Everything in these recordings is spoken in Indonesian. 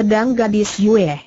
pedang gadis Yue.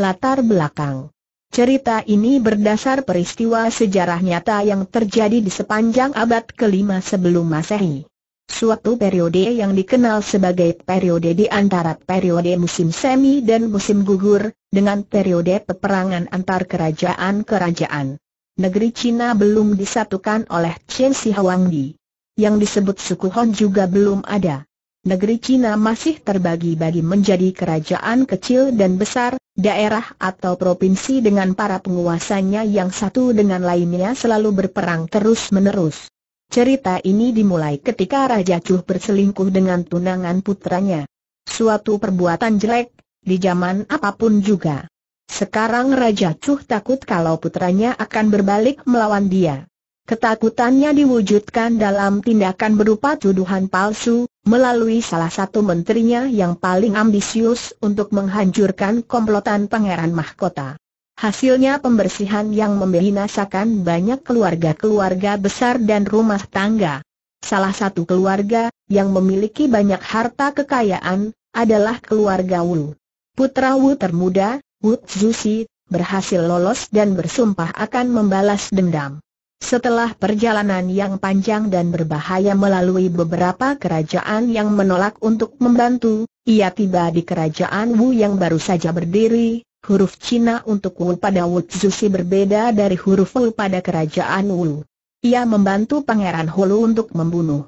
Latar belakang Cerita ini berdasar peristiwa sejarah nyata yang terjadi di sepanjang abad ke-5 sebelum masehi. Suatu periode yang dikenal sebagai periode di antara periode musim semi dan musim gugur, dengan periode peperangan antar kerajaan-kerajaan. Negeri Cina belum disatukan oleh Chen Shihuangdi, Yang disebut suku Hon juga belum ada negeri Cina masih terbagi-bagi menjadi kerajaan kecil dan besar, daerah atau provinsi dengan para penguasanya yang satu dengan lainnya selalu berperang terus-menerus. Cerita ini dimulai ketika Raja Chu berselingkuh dengan tunangan putranya. Suatu perbuatan jelek, di zaman apapun juga. Sekarang Raja Chu takut kalau putranya akan berbalik melawan dia. Ketakutannya diwujudkan dalam tindakan berupa tuduhan palsu, melalui salah satu menterinya yang paling ambisius untuk menghancurkan komplotan Pangeran Mahkota. Hasilnya pembersihan yang membinasakan banyak keluarga-keluarga besar dan rumah tangga. Salah satu keluarga, yang memiliki banyak harta kekayaan, adalah keluarga Wu. Putra Wu termuda, Wu Zusi, berhasil lolos dan bersumpah akan membalas dendam. Setelah perjalanan yang panjang dan berbahaya melalui beberapa kerajaan yang menolak untuk membantu, ia tiba di kerajaan Wu yang baru saja berdiri, Huruf Cina untuk Wu pada Wu Zusi berbeda dari huruf Wu pada kerajaan Wu. Ia membantu Pangeran Hulu untuk membunuh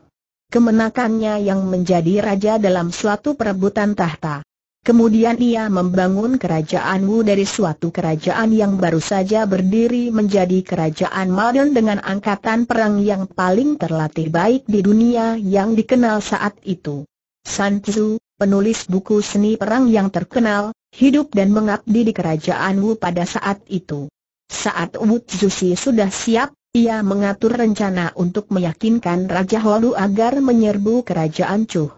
kemenakannya yang menjadi raja dalam suatu perebutan tahta. Kemudian ia membangun kerajaan Wu dari suatu kerajaan yang baru saja berdiri menjadi kerajaan modern dengan angkatan perang yang paling terlatih baik di dunia yang dikenal saat itu. Sun Tzu, penulis buku seni perang yang terkenal, hidup dan mengabdi di kerajaan Wu pada saat itu. Saat Wu Tzusi sudah siap, ia mengatur rencana untuk meyakinkan Raja Hualu agar menyerbu kerajaan Chu.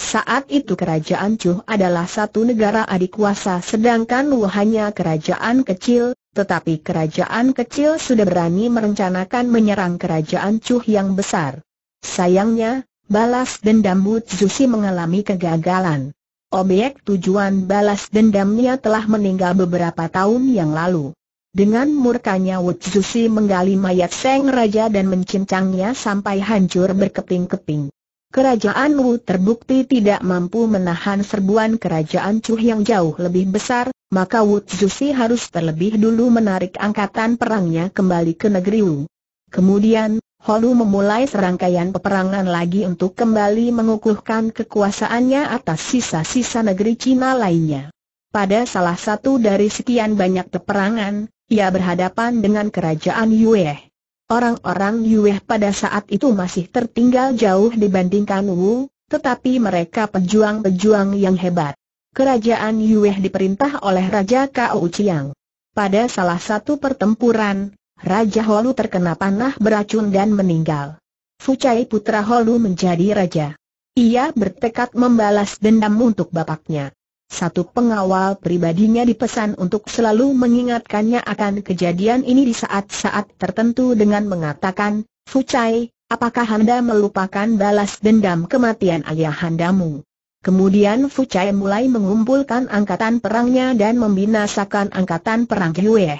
Saat itu kerajaan Chu adalah satu negara adik kuasa sedangkan Wu hanya kerajaan kecil, tetapi kerajaan kecil sudah berani merencanakan menyerang kerajaan Chu yang besar. Sayangnya, balas dendam Wu Zusi mengalami kegagalan. Objek tujuan balas dendamnya telah meninggal beberapa tahun yang lalu. Dengan murkanya Wu Zusi menggali mayat Seng Raja dan mencincangnya sampai hancur berkeping-keping. Kerajaan Wu terbukti tidak mampu menahan serbuan kerajaan Chu yang jauh lebih besar, maka Wu Zusi harus terlebih dulu menarik angkatan perangnya kembali ke negeri Wu. Kemudian, Holu memulai serangkaian peperangan lagi untuk kembali mengukuhkan kekuasaannya atas sisa-sisa negeri Cina lainnya. Pada salah satu dari sekian banyak peperangan, ia berhadapan dengan kerajaan Yueh. Orang-orang Yue pada saat itu masih tertinggal jauh dibandingkan Wu, tetapi mereka pejuang-pejuang yang hebat. Kerajaan Yue diperintah oleh Raja Kao Chiang. Pada salah satu pertempuran, Raja Holu terkena panah beracun dan meninggal. Fucai putra Holu menjadi raja. Ia bertekad membalas dendam untuk bapaknya. Satu pengawal pribadinya dipesan untuk selalu mengingatkannya akan kejadian ini di saat-saat tertentu dengan mengatakan, Fucai, apakah Anda melupakan balas dendam kematian ayahandamu? Kemudian Fucai mulai mengumpulkan angkatan perangnya dan membinasakan angkatan perang Yue.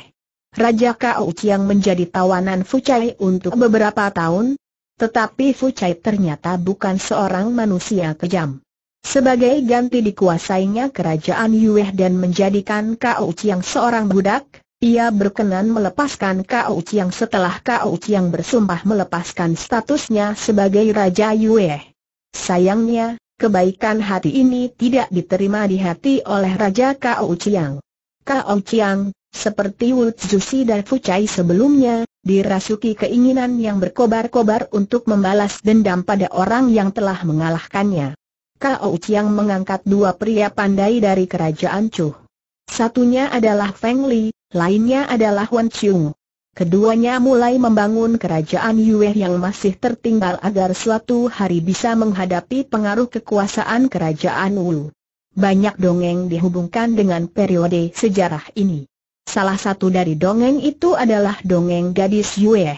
Raja Kauch yang menjadi tawanan Fucai untuk beberapa tahun, tetapi Fucai ternyata bukan seorang manusia kejam. Sebagai ganti dikuasainya kerajaan Yue dan menjadikan Kao Chiang seorang budak, ia berkenan melepaskan Kao Chiang setelah Kao Chiang bersumpah melepaskan statusnya sebagai Raja Yue. Sayangnya, kebaikan hati ini tidak diterima di hati oleh Raja Kao Chiang. Kao Chiang, seperti Wu Zusi dan Fu Chai sebelumnya, dirasuki keinginan yang berkobar-kobar untuk membalas dendam pada orang yang telah mengalahkannya. Kao Chiang mengangkat dua pria pandai dari kerajaan Chu. Satunya adalah Feng Li, lainnya adalah Wan Chung. Keduanya mulai membangun kerajaan Yue yang masih tertinggal agar suatu hari bisa menghadapi pengaruh kekuasaan kerajaan Wu. Banyak dongeng dihubungkan dengan periode sejarah ini. Salah satu dari dongeng itu adalah dongeng gadis Yue.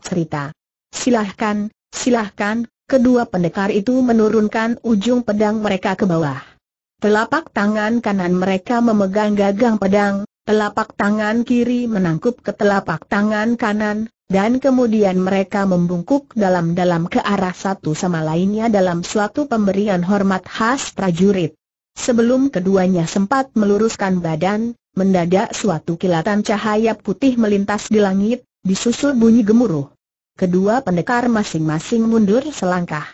Cerita. Silahkan, silahkan, Kedua pendekar itu menurunkan ujung pedang mereka ke bawah. Telapak tangan kanan mereka memegang gagang pedang, telapak tangan kiri menangkup ke telapak tangan kanan, dan kemudian mereka membungkuk dalam-dalam ke arah satu sama lainnya dalam suatu pemberian hormat khas prajurit. Sebelum keduanya sempat meluruskan badan, mendadak suatu kilatan cahaya putih melintas di langit, disusul bunyi gemuruh kedua pendekar masing-masing mundur selangkah.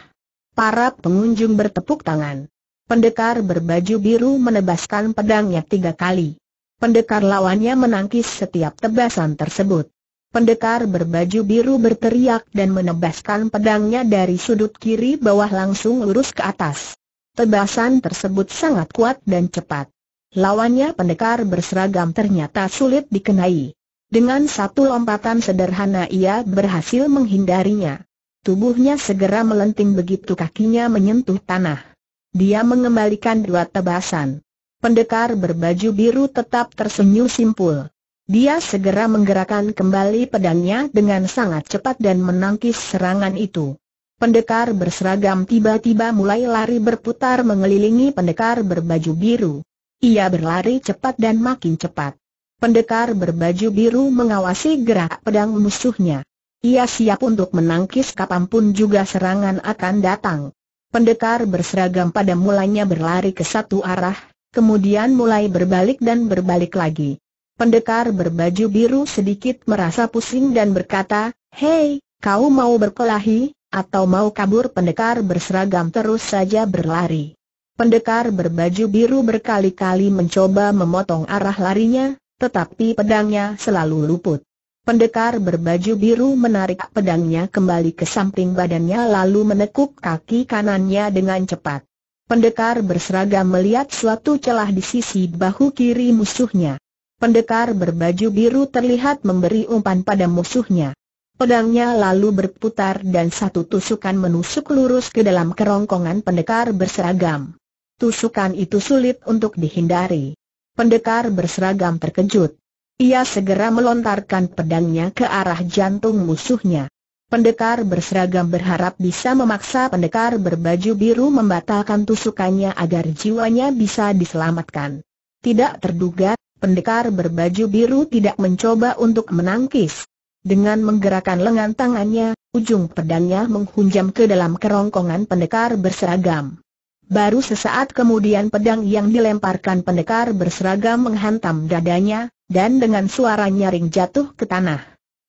Para pengunjung bertepuk tangan. Pendekar berbaju biru menebaskan pedangnya tiga kali. Pendekar lawannya menangkis setiap tebasan tersebut. Pendekar berbaju biru berteriak dan menebaskan pedangnya dari sudut kiri bawah langsung lurus ke atas. Tebasan tersebut sangat kuat dan cepat. Lawannya pendekar berseragam ternyata sulit dikenai. Dengan satu lompatan sederhana ia berhasil menghindarinya. Tubuhnya segera melenting begitu kakinya menyentuh tanah. Dia mengembalikan dua tebasan. Pendekar berbaju biru tetap tersenyum simpul. Dia segera menggerakkan kembali pedangnya dengan sangat cepat dan menangkis serangan itu. Pendekar berseragam tiba-tiba mulai lari berputar mengelilingi pendekar berbaju biru. Ia berlari cepat dan makin cepat. Pendekar berbaju biru mengawasi gerak pedang musuhnya. Ia siap untuk menangkis kapanpun juga serangan akan datang. Pendekar berseragam pada mulanya berlari ke satu arah, kemudian mulai berbalik dan berbalik lagi. Pendekar berbaju biru sedikit merasa pusing dan berkata, Hei, kau mau berkelahi, atau mau kabur pendekar berseragam terus saja berlari. Pendekar berbaju biru berkali-kali mencoba memotong arah larinya, tetapi pedangnya selalu luput. Pendekar berbaju biru menarik pedangnya kembali ke samping badannya lalu menekuk kaki kanannya dengan cepat. Pendekar berseragam melihat suatu celah di sisi bahu kiri musuhnya. Pendekar berbaju biru terlihat memberi umpan pada musuhnya. Pedangnya lalu berputar dan satu tusukan menusuk lurus ke dalam kerongkongan pendekar berseragam. Tusukan itu sulit untuk dihindari. Pendekar berseragam terkejut. Ia segera melontarkan pedangnya ke arah jantung musuhnya. Pendekar berseragam berharap bisa memaksa pendekar berbaju biru membatalkan tusukannya agar jiwanya bisa diselamatkan. Tidak terduga, pendekar berbaju biru tidak mencoba untuk menangkis. Dengan menggerakkan lengan tangannya, ujung pedangnya menghunjam ke dalam kerongkongan pendekar berseragam. Baru sesaat kemudian pedang yang dilemparkan pendekar berseragam menghantam dadanya, dan dengan suara nyaring jatuh ke tanah.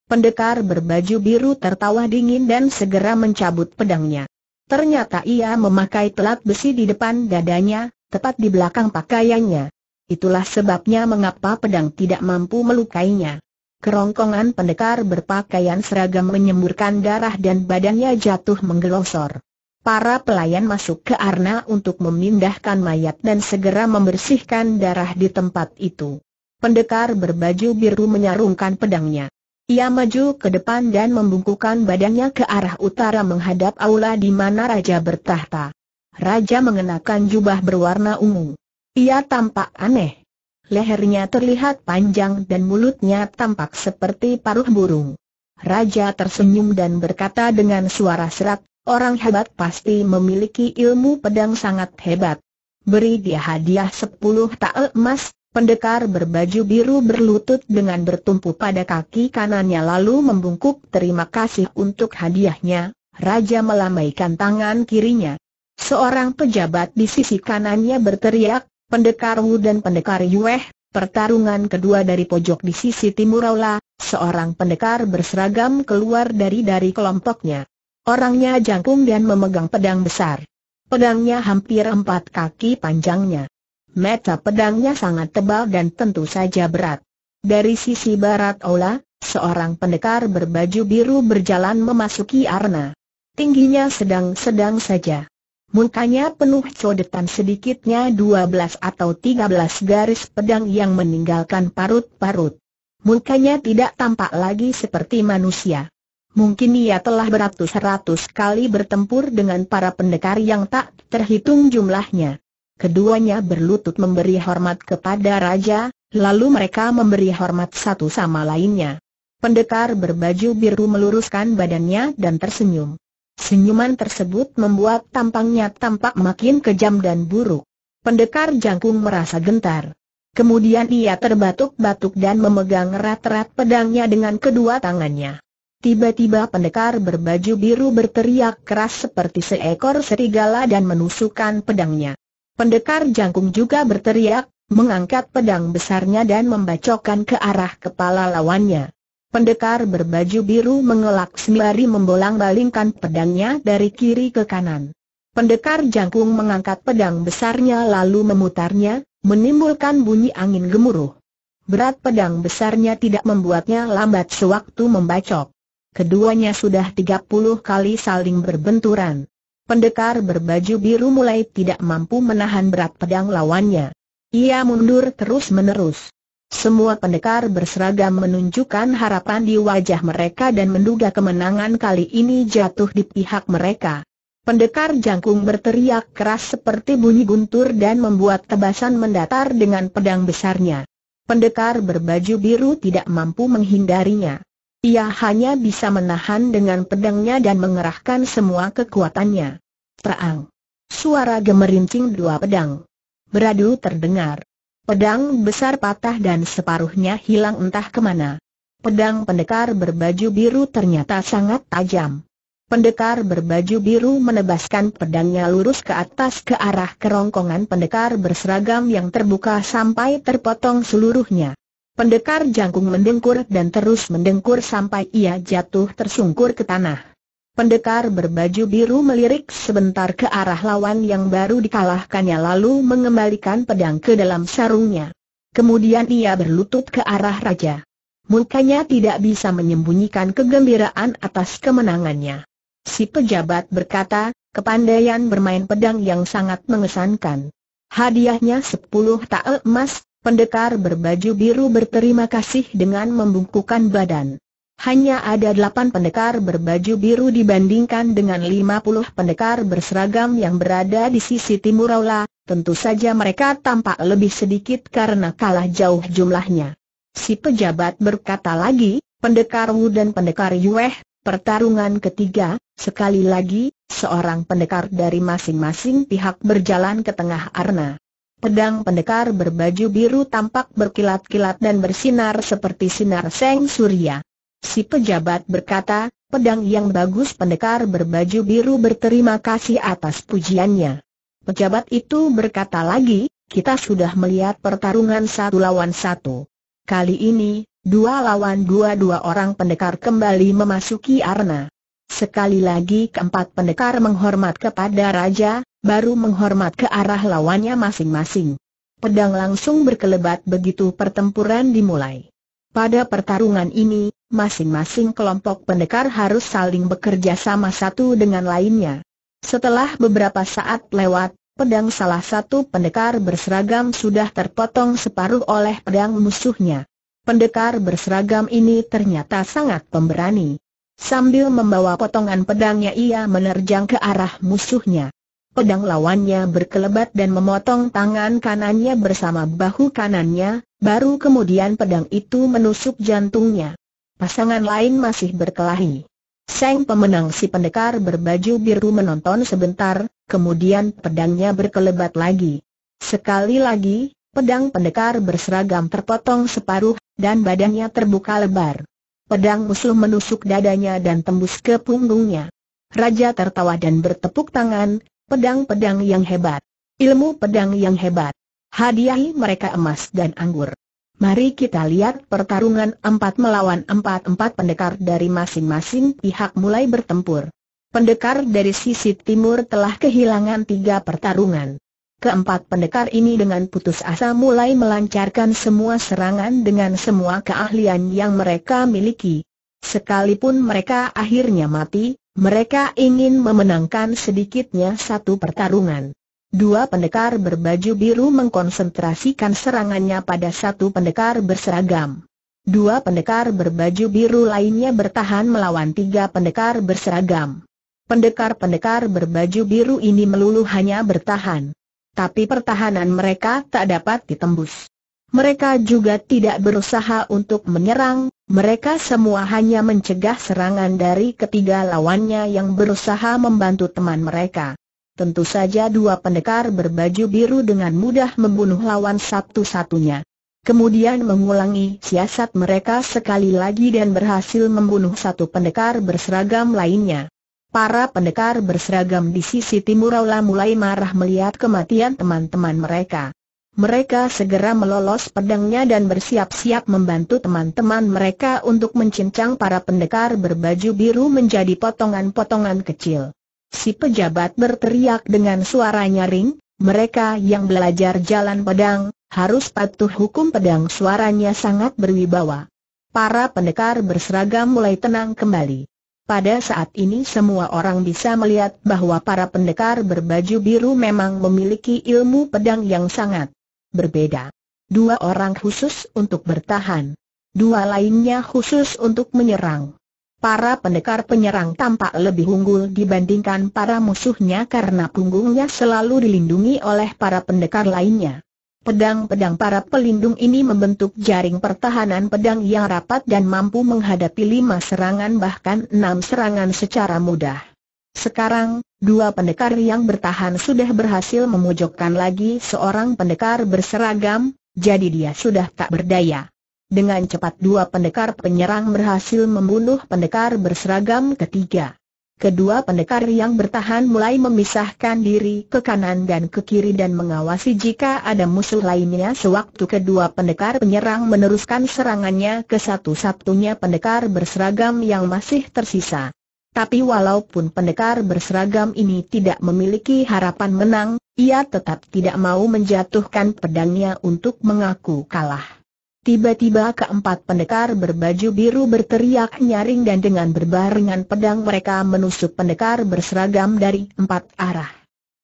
Pendekar berbaju biru tertawa dingin dan segera mencabut pedangnya. Ternyata ia memakai telat besi di depan dadanya, tepat di belakang pakaiannya. Itulah sebabnya mengapa pedang tidak mampu melukainya. Kerongkongan pendekar berpakaian seragam menyemburkan darah dan badannya jatuh menggelosor. Para pelayan masuk ke arna untuk memindahkan mayat dan segera membersihkan darah di tempat itu. Pendekar berbaju biru menyarungkan pedangnya. Ia maju ke depan dan membungkukkan badannya ke arah utara menghadap aula di mana raja bertahta. Raja mengenakan jubah berwarna ungu. Ia tampak aneh. Lehernya terlihat panjang dan mulutnya tampak seperti paruh burung. Raja tersenyum dan berkata dengan suara serak, Orang hebat pasti memiliki ilmu pedang sangat hebat. Beri dia hadiah sepuluh tael emas, pendekar berbaju biru berlutut dengan bertumpu pada kaki kanannya lalu membungkuk terima kasih untuk hadiahnya, Raja melambaikan tangan kirinya. Seorang pejabat di sisi kanannya berteriak, Pendekar Wu dan Pendekar Yueh, pertarungan kedua dari pojok di sisi timur aula, seorang pendekar berseragam keluar dari dari kelompoknya. Orangnya jangkung dan memegang pedang besar. Pedangnya hampir empat kaki panjangnya. Meta pedangnya sangat tebal dan tentu saja berat. Dari sisi barat Ola, seorang pendekar berbaju biru berjalan memasuki arena. Tingginya sedang-sedang saja. Mukanya penuh codetan sedikitnya 12 atau 13 garis pedang yang meninggalkan parut-parut. Mukanya tidak tampak lagi seperti manusia. Mungkin ia telah beratus-ratus kali bertempur dengan para pendekar yang tak terhitung jumlahnya. Keduanya berlutut memberi hormat kepada raja, lalu mereka memberi hormat satu sama lainnya. Pendekar berbaju biru meluruskan badannya dan tersenyum. Senyuman tersebut membuat tampangnya tampak makin kejam dan buruk. Pendekar jangkung merasa gentar. Kemudian ia terbatuk-batuk dan memegang erat-erat pedangnya dengan kedua tangannya. Tiba-tiba pendekar berbaju biru berteriak keras seperti seekor serigala dan menusukkan pedangnya. Pendekar jangkung juga berteriak, mengangkat pedang besarnya dan membacokkan ke arah kepala lawannya. Pendekar berbaju biru mengelak sembari membolang-balingkan pedangnya dari kiri ke kanan. Pendekar jangkung mengangkat pedang besarnya lalu memutarnya, menimbulkan bunyi angin gemuruh. Berat pedang besarnya tidak membuatnya lambat sewaktu membacok. Keduanya sudah 30 kali saling berbenturan. Pendekar berbaju biru mulai tidak mampu menahan berat pedang lawannya. Ia mundur terus-menerus. Semua pendekar berseragam menunjukkan harapan di wajah mereka dan menduga kemenangan kali ini jatuh di pihak mereka. Pendekar jangkung berteriak keras seperti bunyi guntur dan membuat tebasan mendatar dengan pedang besarnya. Pendekar berbaju biru tidak mampu menghindarinya. Ia hanya bisa menahan dengan pedangnya dan mengerahkan semua kekuatannya. Terang. Suara gemerincing dua pedang. Beradu terdengar. Pedang besar patah dan separuhnya hilang entah kemana. Pedang pendekar berbaju biru ternyata sangat tajam. Pendekar berbaju biru menebaskan pedangnya lurus ke atas ke arah kerongkongan pendekar berseragam yang terbuka sampai terpotong seluruhnya. Pendekar jangkung mendengkur dan terus mendengkur sampai ia jatuh tersungkur ke tanah. Pendekar berbaju biru melirik sebentar ke arah lawan yang baru dikalahkannya lalu mengembalikan pedang ke dalam sarungnya. Kemudian ia berlutut ke arah raja. Mukanya tidak bisa menyembunyikan kegembiraan atas kemenangannya. Si pejabat berkata, kepandaian bermain pedang yang sangat mengesankan. Hadiahnya sepuluh tael emas, Pendekar berbaju biru berterima kasih dengan membungkukan badan. Hanya ada delapan pendekar berbaju biru dibandingkan dengan lima puluh pendekar berseragam yang berada di sisi timur aula, tentu saja mereka tampak lebih sedikit karena kalah jauh jumlahnya. Si pejabat berkata lagi, pendekar Wu dan pendekar Yueh, pertarungan ketiga, sekali lagi, seorang pendekar dari masing-masing pihak berjalan ke tengah arena. Pedang pendekar berbaju biru tampak berkilat-kilat dan bersinar seperti sinar seng surya. Si pejabat berkata, pedang yang bagus pendekar berbaju biru berterima kasih atas pujiannya. Pejabat itu berkata lagi, kita sudah melihat pertarungan satu lawan satu. Kali ini, dua lawan dua dua orang pendekar kembali memasuki arena. Sekali lagi keempat pendekar menghormat kepada raja, baru menghormat ke arah lawannya masing-masing. Pedang langsung berkelebat begitu pertempuran dimulai. Pada pertarungan ini, masing-masing kelompok pendekar harus saling bekerja sama satu dengan lainnya. Setelah beberapa saat lewat, pedang salah satu pendekar berseragam sudah terpotong separuh oleh pedang musuhnya. Pendekar berseragam ini ternyata sangat pemberani. Sambil membawa potongan pedangnya ia menerjang ke arah musuhnya. Pedang lawannya berkelebat dan memotong tangan kanannya bersama bahu kanannya, baru kemudian pedang itu menusuk jantungnya. Pasangan lain masih berkelahi. Seng pemenang si pendekar berbaju biru menonton sebentar, kemudian pedangnya berkelebat lagi. Sekali lagi, pedang pendekar berseragam terpotong separuh, dan badannya terbuka lebar. Pedang musuh menusuk dadanya dan tembus ke punggungnya. Raja tertawa dan bertepuk tangan, pedang-pedang yang hebat. Ilmu pedang yang hebat. Hadiahi mereka emas dan anggur. Mari kita lihat pertarungan empat melawan empat-empat pendekar dari masing-masing pihak mulai bertempur. Pendekar dari sisi timur telah kehilangan tiga pertarungan. Keempat pendekar ini dengan putus asa mulai melancarkan semua serangan dengan semua keahlian yang mereka miliki. Sekalipun mereka akhirnya mati, mereka ingin memenangkan sedikitnya satu pertarungan. Dua pendekar berbaju biru mengkonsentrasikan serangannya pada satu pendekar berseragam. Dua pendekar berbaju biru lainnya bertahan melawan tiga pendekar berseragam. Pendekar-pendekar berbaju biru ini melulu hanya bertahan tapi pertahanan mereka tak dapat ditembus. Mereka juga tidak berusaha untuk menyerang, mereka semua hanya mencegah serangan dari ketiga lawannya yang berusaha membantu teman mereka. Tentu saja dua pendekar berbaju biru dengan mudah membunuh lawan satu-satunya. Kemudian mengulangi siasat mereka sekali lagi dan berhasil membunuh satu pendekar berseragam lainnya. Para pendekar berseragam di sisi timur aula mulai marah melihat kematian teman-teman mereka. Mereka segera melolos pedangnya dan bersiap-siap membantu teman-teman mereka untuk mencincang para pendekar berbaju biru menjadi potongan-potongan kecil. Si pejabat berteriak dengan suara nyaring, mereka yang belajar jalan pedang, harus patuh hukum pedang suaranya sangat berwibawa. Para pendekar berseragam mulai tenang kembali. Pada saat ini semua orang bisa melihat bahwa para pendekar berbaju biru memang memiliki ilmu pedang yang sangat berbeda. Dua orang khusus untuk bertahan. Dua lainnya khusus untuk menyerang. Para pendekar penyerang tampak lebih unggul dibandingkan para musuhnya karena punggungnya selalu dilindungi oleh para pendekar lainnya. Pedang-pedang para pelindung ini membentuk jaring pertahanan pedang yang rapat dan mampu menghadapi lima serangan bahkan enam serangan secara mudah. Sekarang, dua pendekar yang bertahan sudah berhasil memojokkan lagi seorang pendekar berseragam, jadi dia sudah tak berdaya. Dengan cepat dua pendekar penyerang berhasil membunuh pendekar berseragam ketiga. Kedua pendekar yang bertahan mulai memisahkan diri ke kanan dan ke kiri dan mengawasi jika ada musuh lainnya sewaktu kedua pendekar penyerang meneruskan serangannya ke satu-satunya pendekar berseragam yang masih tersisa. Tapi walaupun pendekar berseragam ini tidak memiliki harapan menang, ia tetap tidak mau menjatuhkan pedangnya untuk mengaku kalah. Tiba-tiba keempat pendekar berbaju biru berteriak nyaring dan dengan berbarengan pedang mereka menusuk pendekar berseragam dari empat arah.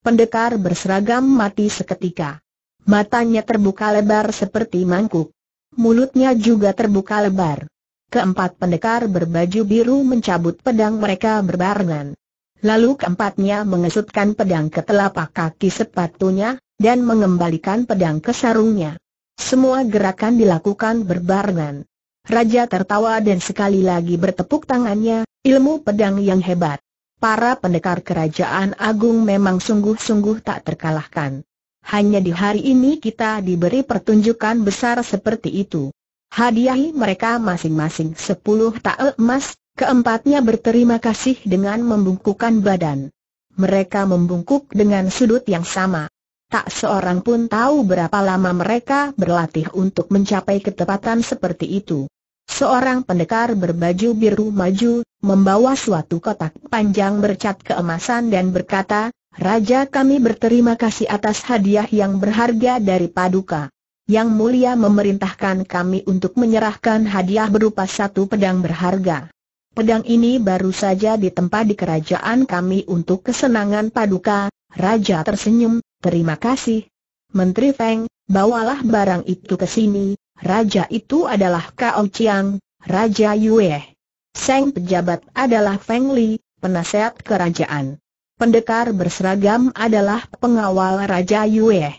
Pendekar berseragam mati seketika. Matanya terbuka lebar seperti mangkuk. Mulutnya juga terbuka lebar. Keempat pendekar berbaju biru mencabut pedang mereka berbarengan. Lalu keempatnya mengesutkan pedang ke telapak kaki sepatunya, dan mengembalikan pedang ke sarungnya. Semua gerakan dilakukan berbarengan. Raja tertawa dan sekali lagi bertepuk tangannya, ilmu pedang yang hebat. Para pendekar kerajaan agung memang sungguh-sungguh tak terkalahkan. Hanya di hari ini kita diberi pertunjukan besar seperti itu. Hadiahi mereka masing-masing sepuluh tael emas, keempatnya berterima kasih dengan membungkukkan badan. Mereka membungkuk dengan sudut yang sama. Tak seorang pun tahu berapa lama mereka berlatih untuk mencapai ketepatan seperti itu. Seorang pendekar berbaju biru maju, membawa suatu kotak panjang bercat keemasan dan berkata, Raja kami berterima kasih atas hadiah yang berharga dari Paduka. Yang mulia memerintahkan kami untuk menyerahkan hadiah berupa satu pedang berharga. Pedang ini baru saja ditempa di kerajaan kami untuk kesenangan Paduka. Raja tersenyum, Terima kasih. Menteri Feng, bawalah barang itu ke sini, raja itu adalah Kao Chiang, Raja Yue. Seng pejabat adalah Feng Li, penasehat kerajaan. Pendekar berseragam adalah pengawal Raja Yue.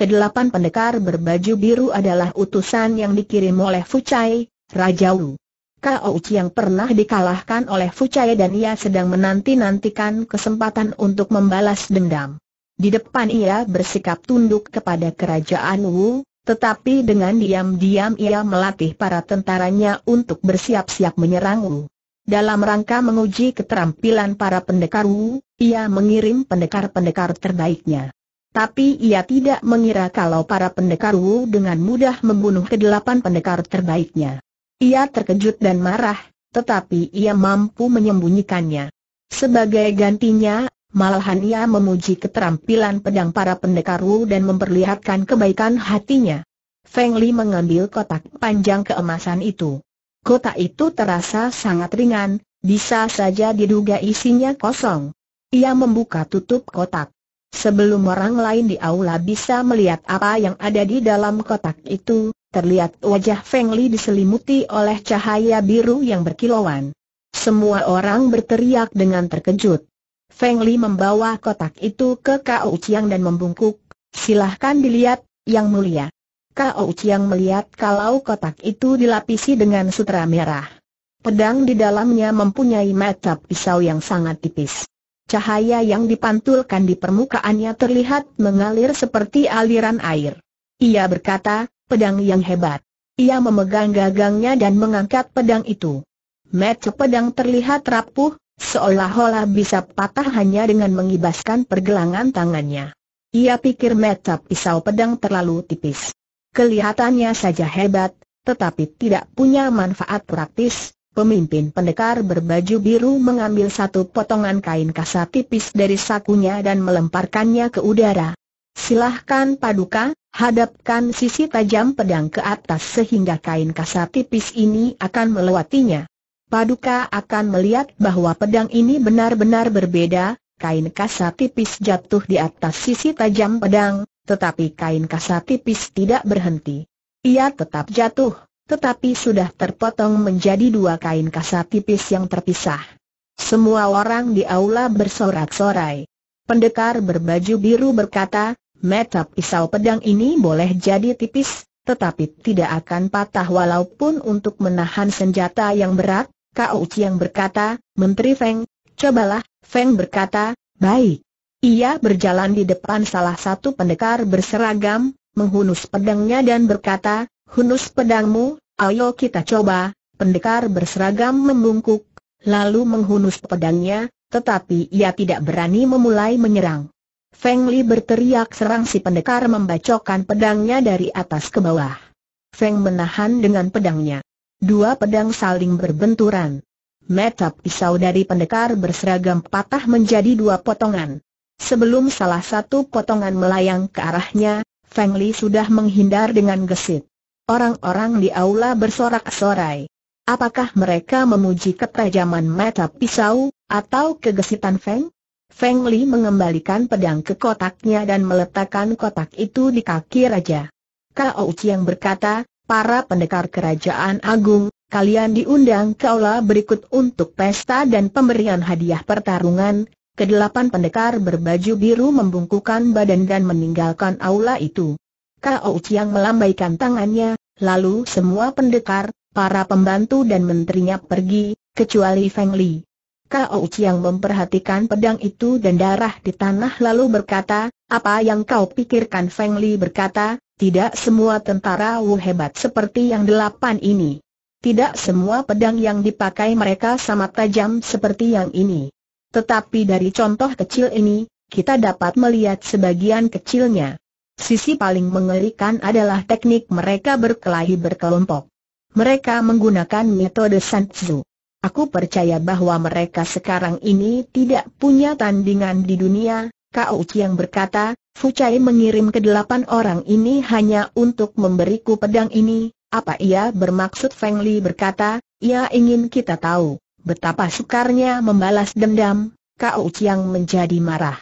Kedelapan pendekar berbaju biru adalah utusan yang dikirim oleh Fucai, Raja Wu. Kao Chiang pernah dikalahkan oleh Fucai dan ia sedang menanti-nantikan kesempatan untuk membalas dendam. Di depan ia bersikap tunduk kepada kerajaan Wu, tetapi dengan diam-diam ia melatih para tentaranya untuk bersiap-siap menyerang Wu. Dalam rangka menguji keterampilan para pendekar Wu, ia mengirim pendekar-pendekar terbaiknya. Tapi ia tidak mengira kalau para pendekar Wu dengan mudah membunuh kedelapan pendekar terbaiknya. Ia terkejut dan marah, tetapi ia mampu menyembunyikannya. Sebagai gantinya, Malahan ia memuji keterampilan pedang para pendekar Wu dan memperlihatkan kebaikan hatinya. Feng Li mengambil kotak panjang keemasan itu. Kotak itu terasa sangat ringan, bisa saja diduga isinya kosong. Ia membuka tutup kotak. Sebelum orang lain di aula bisa melihat apa yang ada di dalam kotak itu, terlihat wajah Feng Li diselimuti oleh cahaya biru yang berkilauan. Semua orang berteriak dengan terkejut. Feng Li membawa kotak itu ke Kao Chiang dan membungkuk, silahkan dilihat, yang mulia. Kao Chiang melihat kalau kotak itu dilapisi dengan sutra merah. Pedang di dalamnya mempunyai mata pisau yang sangat tipis. Cahaya yang dipantulkan di permukaannya terlihat mengalir seperti aliran air. Ia berkata, pedang yang hebat. Ia memegang gagangnya dan mengangkat pedang itu. Mata pedang terlihat rapuh, seolah-olah bisa patah hanya dengan mengibaskan pergelangan tangannya. Ia pikir mata pisau pedang terlalu tipis. Kelihatannya saja hebat, tetapi tidak punya manfaat praktis. Pemimpin pendekar berbaju biru mengambil satu potongan kain kasa tipis dari sakunya dan melemparkannya ke udara. Silahkan paduka, hadapkan sisi tajam pedang ke atas sehingga kain kasa tipis ini akan melewatinya. Paduka akan melihat bahwa pedang ini benar-benar berbeda, kain kasa tipis jatuh di atas sisi tajam pedang, tetapi kain kasa tipis tidak berhenti. Ia tetap jatuh, tetapi sudah terpotong menjadi dua kain kasa tipis yang terpisah. Semua orang di aula bersorak-sorai. Pendekar berbaju biru berkata, meta pisau pedang ini boleh jadi tipis, tetapi tidak akan patah walaupun untuk menahan senjata yang berat, Kau Chiang berkata, Menteri Feng, cobalah, Feng berkata, baik. Ia berjalan di depan salah satu pendekar berseragam, menghunus pedangnya dan berkata, hunus pedangmu, ayo kita coba. Pendekar berseragam membungkuk, lalu menghunus pedangnya, tetapi ia tidak berani memulai menyerang. Feng Li berteriak serang si pendekar membacokkan pedangnya dari atas ke bawah. Feng menahan dengan pedangnya. Dua pedang saling berbenturan. Metap pisau dari pendekar berseragam patah menjadi dua potongan. Sebelum salah satu potongan melayang ke arahnya, Feng Li sudah menghindar dengan gesit. Orang-orang di aula bersorak-sorai. Apakah mereka memuji ketajaman mata pisau, atau kegesitan Feng? Feng Li mengembalikan pedang ke kotaknya dan meletakkan kotak itu di kaki raja. Kao Chiang berkata, para pendekar kerajaan agung, kalian diundang ke aula berikut untuk pesta dan pemberian hadiah pertarungan, Kedelapan pendekar berbaju biru membungkukkan badan dan meninggalkan aula itu. Kao Chiang melambaikan tangannya, lalu semua pendekar, para pembantu dan menterinya pergi, kecuali Feng Li. Kao Chiang memperhatikan pedang itu dan darah di tanah lalu berkata, apa yang kau pikirkan Feng Li berkata, tidak semua tentara Wu hebat seperti yang delapan ini. Tidak semua pedang yang dipakai mereka sama tajam seperti yang ini. Tetapi dari contoh kecil ini, kita dapat melihat sebagian kecilnya. Sisi paling mengerikan adalah teknik mereka berkelahi berkelompok. Mereka menggunakan metode Sanzu. Aku percaya bahwa mereka sekarang ini tidak punya tandingan di dunia, Kau yang berkata, Fucai mengirim kedelapan orang ini hanya untuk memberiku pedang ini, apa ia bermaksud Feng Li berkata, ia ingin kita tahu, betapa sukarnya membalas dendam, Kau Chiang menjadi marah.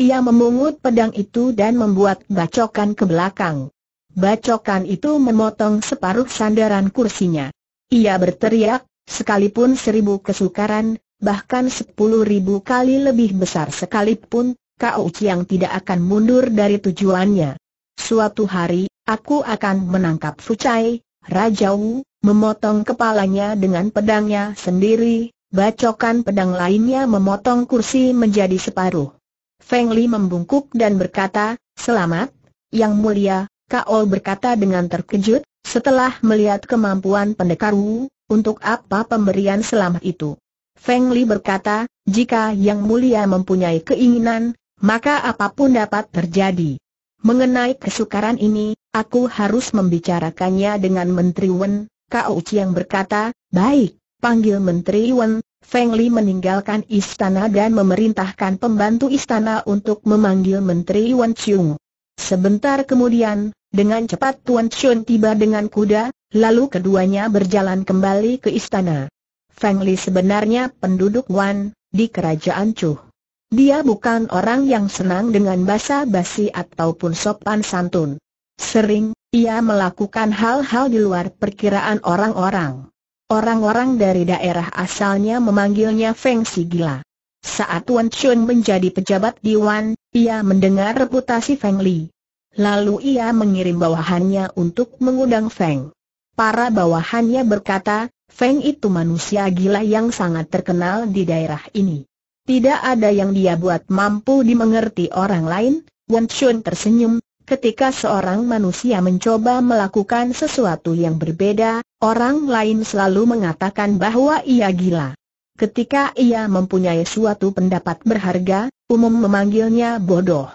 Ia memungut pedang itu dan membuat bacokan ke belakang. Bacokan itu memotong separuh sandaran kursinya. Ia berteriak, sekalipun seribu kesukaran, bahkan sepuluh ribu kali lebih besar sekalipun, Kau Chiang tidak akan mundur dari tujuannya. Suatu hari, aku akan menangkap Fucai, Raja Wu, memotong kepalanya dengan pedangnya sendiri, bacokan pedang lainnya memotong kursi menjadi separuh. Feng Li membungkuk dan berkata, Selamat, Yang Mulia, Kao berkata dengan terkejut, setelah melihat kemampuan pendekar Wu, untuk apa pemberian selamat itu? Feng Li berkata, jika Yang Mulia mempunyai keinginan, maka apapun dapat terjadi. Mengenai kesukaran ini, aku harus membicarakannya dengan Menteri Wen, Kau yang berkata, baik, panggil Menteri Wen, Feng Li meninggalkan istana dan memerintahkan pembantu istana untuk memanggil Menteri Wen Chung. Sebentar kemudian, dengan cepat Tuan Chun tiba dengan kuda, lalu keduanya berjalan kembali ke istana. Feng Li sebenarnya penduduk Wan, di kerajaan Chu. Dia bukan orang yang senang dengan basa-basi ataupun sopan santun. Sering, ia melakukan hal-hal di luar perkiraan orang-orang. Orang-orang dari daerah asalnya memanggilnya Feng Si Gila. Saat Wan Chun menjadi pejabat di Wan, ia mendengar reputasi Feng Li. Lalu ia mengirim bawahannya untuk mengundang Feng. Para bawahannya berkata, Feng itu manusia gila yang sangat terkenal di daerah ini. Tidak ada yang dia buat mampu dimengerti orang lain, Wen Chun tersenyum, ketika seorang manusia mencoba melakukan sesuatu yang berbeda, orang lain selalu mengatakan bahwa ia gila. Ketika ia mempunyai suatu pendapat berharga, umum memanggilnya bodoh.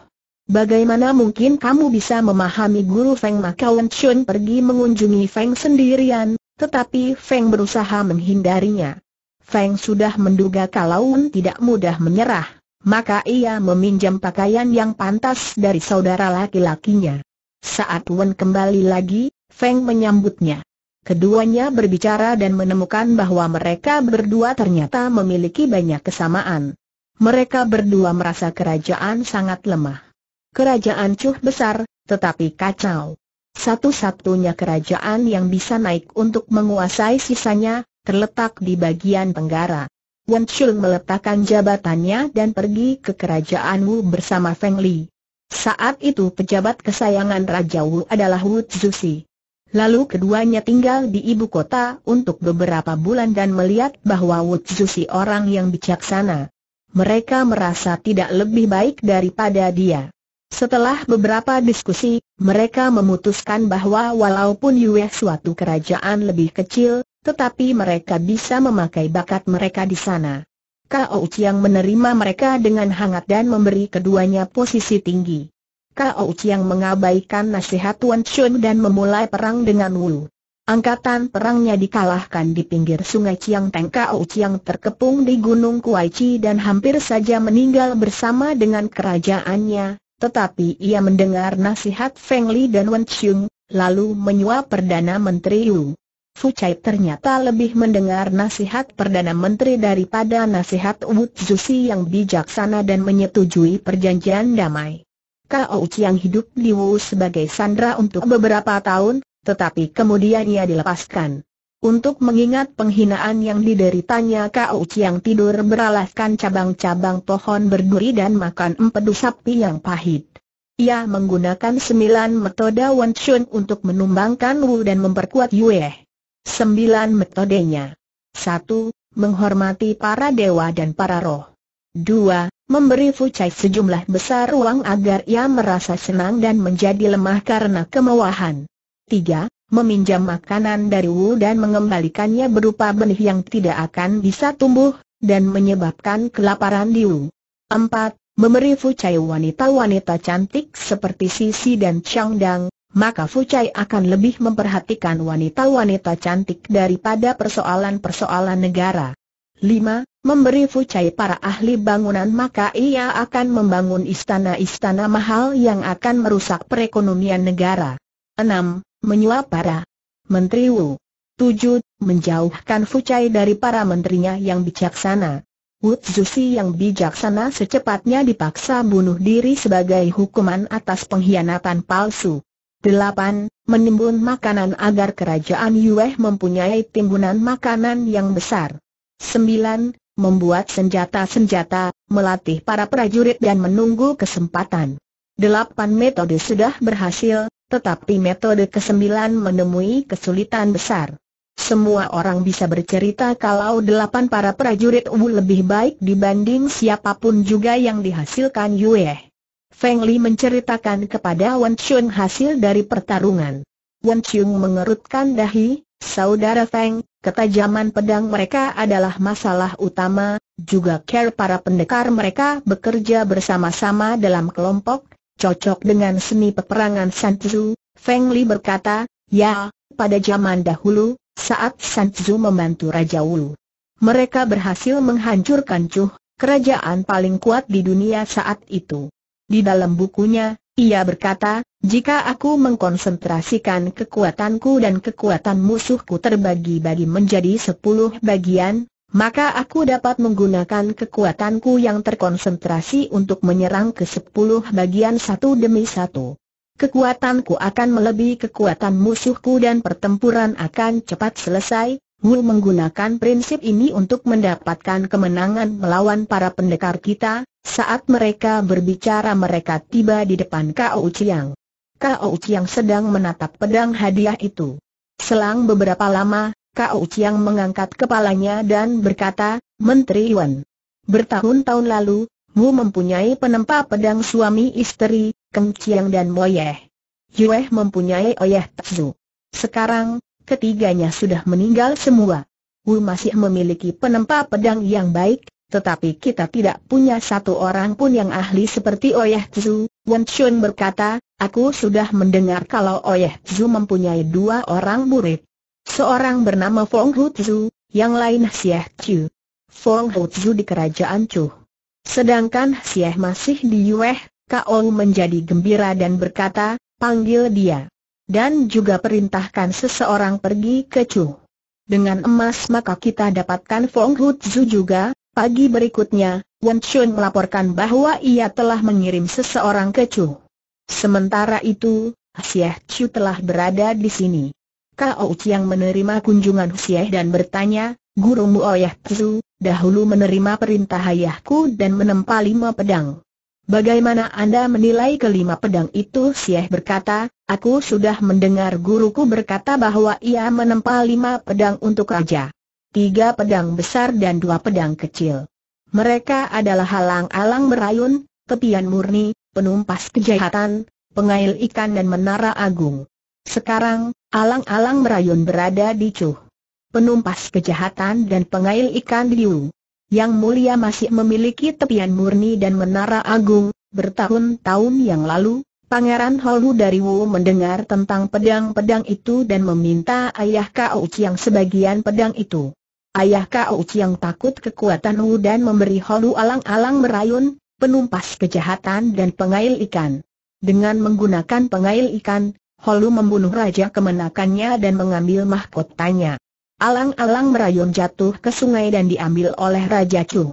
Bagaimana mungkin kamu bisa memahami guru Feng maka Wen Chun pergi mengunjungi Feng sendirian, tetapi Feng berusaha menghindarinya. Feng sudah menduga kalau Un tidak mudah menyerah, maka ia meminjam pakaian yang pantas dari saudara laki-lakinya. Saat Wen kembali lagi, Feng menyambutnya. Keduanya berbicara dan menemukan bahwa mereka berdua ternyata memiliki banyak kesamaan. Mereka berdua merasa kerajaan sangat lemah. Kerajaan cuh besar, tetapi kacau. Satu-satunya kerajaan yang bisa naik untuk menguasai sisanya, terletak di bagian tenggara. Wen Chul meletakkan jabatannya dan pergi ke kerajaan Wu bersama Feng Li. Saat itu pejabat kesayangan Raja Wu adalah Wu Zuxi. Lalu keduanya tinggal di ibu kota untuk beberapa bulan dan melihat bahwa Wu Zuxi orang yang bijaksana. Mereka merasa tidak lebih baik daripada dia. Setelah beberapa diskusi, mereka memutuskan bahwa walaupun Yue suatu kerajaan lebih kecil, tetapi mereka bisa memakai bakat mereka di sana. Kao Chiang menerima mereka dengan hangat dan memberi keduanya posisi tinggi. Kao Chiang mengabaikan nasihat Tuan Chun dan memulai perang dengan Wu. Angkatan perangnya dikalahkan di pinggir sungai Chiang Teng Kao Chiang terkepung di gunung Kuai Chi dan hampir saja meninggal bersama dengan kerajaannya, tetapi ia mendengar nasihat Feng Li dan Wen Chun, lalu menyuap Perdana Menteri Wu. Chai ternyata lebih mendengar nasihat Perdana Menteri daripada nasihat Wu Zusi yang bijaksana dan menyetujui perjanjian damai. Kao yang hidup di Wu sebagai sandra untuk beberapa tahun, tetapi kemudian ia dilepaskan. Untuk mengingat penghinaan yang dideritanya Kao yang tidur beralaskan cabang-cabang pohon berduri dan makan empedu sapi yang pahit. Ia menggunakan sembilan metode Wen Chun untuk menumbangkan Wu dan memperkuat Yue. Sembilan metodenya. 1. Menghormati para dewa dan para roh. 2. Memberi Fucai sejumlah besar uang agar ia merasa senang dan menjadi lemah karena kemewahan. 3. Meminjam makanan dari Wu dan mengembalikannya berupa benih yang tidak akan bisa tumbuh, dan menyebabkan kelaparan di Wu. 4. Memberi Fucai wanita-wanita cantik seperti Sisi dan Changdang, maka Fucai akan lebih memperhatikan wanita-wanita cantik daripada persoalan-persoalan negara. 5. Memberi Fucai para ahli bangunan maka ia akan membangun istana-istana mahal yang akan merusak perekonomian negara. 6. Menyuap para Menteri Wu. 7. Menjauhkan Fucai dari para menterinya yang bijaksana. Wu Zusi yang bijaksana secepatnya dipaksa bunuh diri sebagai hukuman atas pengkhianatan palsu. 8. Menimbun makanan agar kerajaan Yueh mempunyai timbunan makanan yang besar. 9. Membuat senjata-senjata, melatih para prajurit dan menunggu kesempatan. 8 metode sudah berhasil, tetapi metode kesembilan menemui kesulitan besar. Semua orang bisa bercerita kalau delapan para prajurit Wu lebih baik dibanding siapapun juga yang dihasilkan Yueh. Feng Li menceritakan kepada Wen Chun hasil dari pertarungan. Wen Chun mengerutkan dahi, saudara Feng, ketajaman pedang mereka adalah masalah utama, juga care para pendekar mereka bekerja bersama-sama dalam kelompok, cocok dengan seni peperangan Sanzu, Feng Li berkata, ya, pada zaman dahulu, saat Sanzu membantu Raja Wu, Mereka berhasil menghancurkan Chu, kerajaan paling kuat di dunia saat itu. Di dalam bukunya, ia berkata, jika aku mengkonsentrasikan kekuatanku dan kekuatan musuhku terbagi-bagi menjadi sepuluh bagian, maka aku dapat menggunakan kekuatanku yang terkonsentrasi untuk menyerang ke sepuluh bagian satu demi satu. Kekuatanku akan melebihi kekuatan musuhku dan pertempuran akan cepat selesai, Wu menggunakan prinsip ini untuk mendapatkan kemenangan melawan para pendekar kita, saat mereka berbicara mereka tiba di depan Kao Chiang. Kao Chiang sedang menatap pedang hadiah itu. Selang beberapa lama, Kao Chiang mengangkat kepalanya dan berkata, Menteri Yuan. Bertahun-tahun lalu, Wu mempunyai penempa pedang suami istri, Keng Chiang dan Moyeh. Yueh mempunyai Oyeh Tzu. Sekarang, ketiganya sudah meninggal semua. Wu masih memiliki penempa pedang yang baik, tetapi kita tidak punya satu orang pun yang ahli seperti Oyeh Zhu. Wen Chun berkata, aku sudah mendengar kalau Oyeh Zhu mempunyai dua orang murid. Seorang bernama Feng Hu Zhu, yang lain Hsieh Chu. Fong Hu Zhu di kerajaan Chu. Sedangkan Hsieh masih di Yueh, Kaong menjadi gembira dan berkata, panggil dia dan juga perintahkan seseorang pergi ke Chu. Dengan emas maka kita dapatkan Fong Hu juga, pagi berikutnya, Wen Chun melaporkan bahwa ia telah mengirim seseorang ke Chu. Sementara itu, Hsieh Chu telah berada di sini. Kao Chiang menerima kunjungan Hsieh dan bertanya, Gurumu Oyah Tzu, dahulu menerima perintah ayahku dan menempa lima pedang. Bagaimana Anda menilai kelima pedang itu? Sieh berkata, Aku sudah mendengar guruku berkata bahwa ia menempa lima pedang untuk raja. Tiga pedang besar dan dua pedang kecil. Mereka adalah halang-alang merayun, tepian murni, penumpas kejahatan, pengail ikan dan menara agung. Sekarang, alang-alang merayun berada di Cuh. Penumpas kejahatan dan pengail ikan di Yang mulia masih memiliki tepian murni dan menara agung, bertahun-tahun yang lalu, Pangeran Holu dari Wu mendengar tentang pedang-pedang itu dan meminta ayah Kau Chiang sebagian pedang itu. Ayah Kau Chiang takut kekuatan Wu dan memberi Holu alang-alang merayun, penumpas kejahatan dan pengail ikan. Dengan menggunakan pengail ikan, Holu membunuh raja kemenakannya dan mengambil mahkotanya. Alang-alang merayun jatuh ke sungai dan diambil oleh Raja Chu.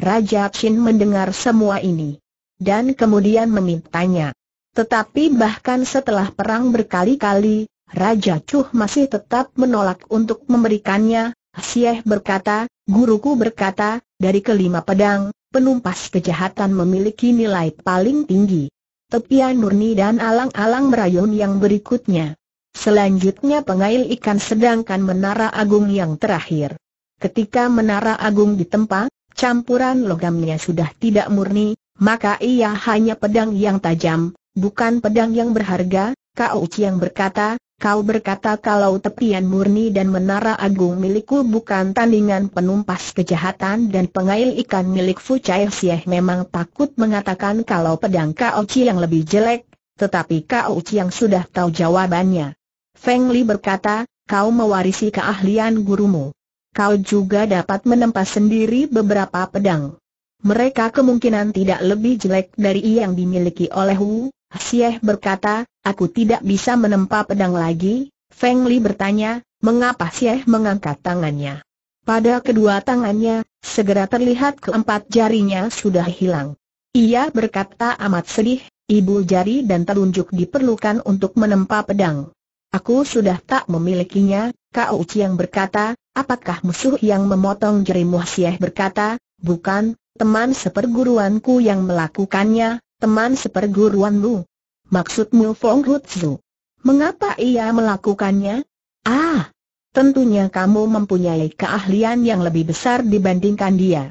Raja Qin mendengar semua ini. Dan kemudian memintanya. Tetapi bahkan setelah perang berkali-kali, Raja Cuh masih tetap menolak untuk memberikannya. Sieh berkata, guruku berkata, dari kelima pedang, penumpas kejahatan memiliki nilai paling tinggi. Tepian murni dan alang-alang merayun yang berikutnya. Selanjutnya pengail ikan sedangkan menara agung yang terakhir. Ketika menara agung ditempa, campuran logamnya sudah tidak murni, maka ia hanya pedang yang tajam, Bukan pedang yang berharga, Kau yang berkata, kau berkata kalau tepian murni dan menara agung milikku bukan tandingan penumpas kejahatan dan pengail ikan milik Fu Chai Sieh memang takut mengatakan kalau pedang Kau yang lebih jelek, tetapi Kau yang sudah tahu jawabannya. Feng Li berkata, kau mewarisi keahlian gurumu. Kau juga dapat menempa sendiri beberapa pedang mereka kemungkinan tidak lebih jelek dari yang dimiliki oleh Wu. Hsieh berkata, aku tidak bisa menempa pedang lagi. Feng Li bertanya, mengapa Hsieh mengangkat tangannya? Pada kedua tangannya, segera terlihat keempat jarinya sudah hilang. Ia berkata amat sedih, ibu jari dan telunjuk diperlukan untuk menempa pedang. Aku sudah tak memilikinya, Kau Chiang berkata, apakah musuh yang memotong jarimu Hsieh berkata, bukan, teman seperguruanku yang melakukannya, teman seperguruanmu. Maksudmu Fong Hutsu? Mengapa ia melakukannya? Ah, tentunya kamu mempunyai keahlian yang lebih besar dibandingkan dia.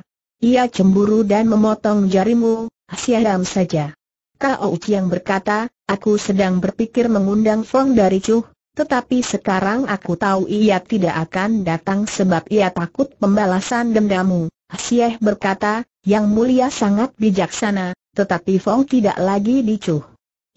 Ia cemburu dan memotong jarimu, siadam saja. Kau yang berkata, aku sedang berpikir mengundang Fong dari Chu, tetapi sekarang aku tahu ia tidak akan datang sebab ia takut pembalasan dendamu. Asyeh berkata, yang mulia sangat bijaksana, tetapi Fong tidak lagi dicuh.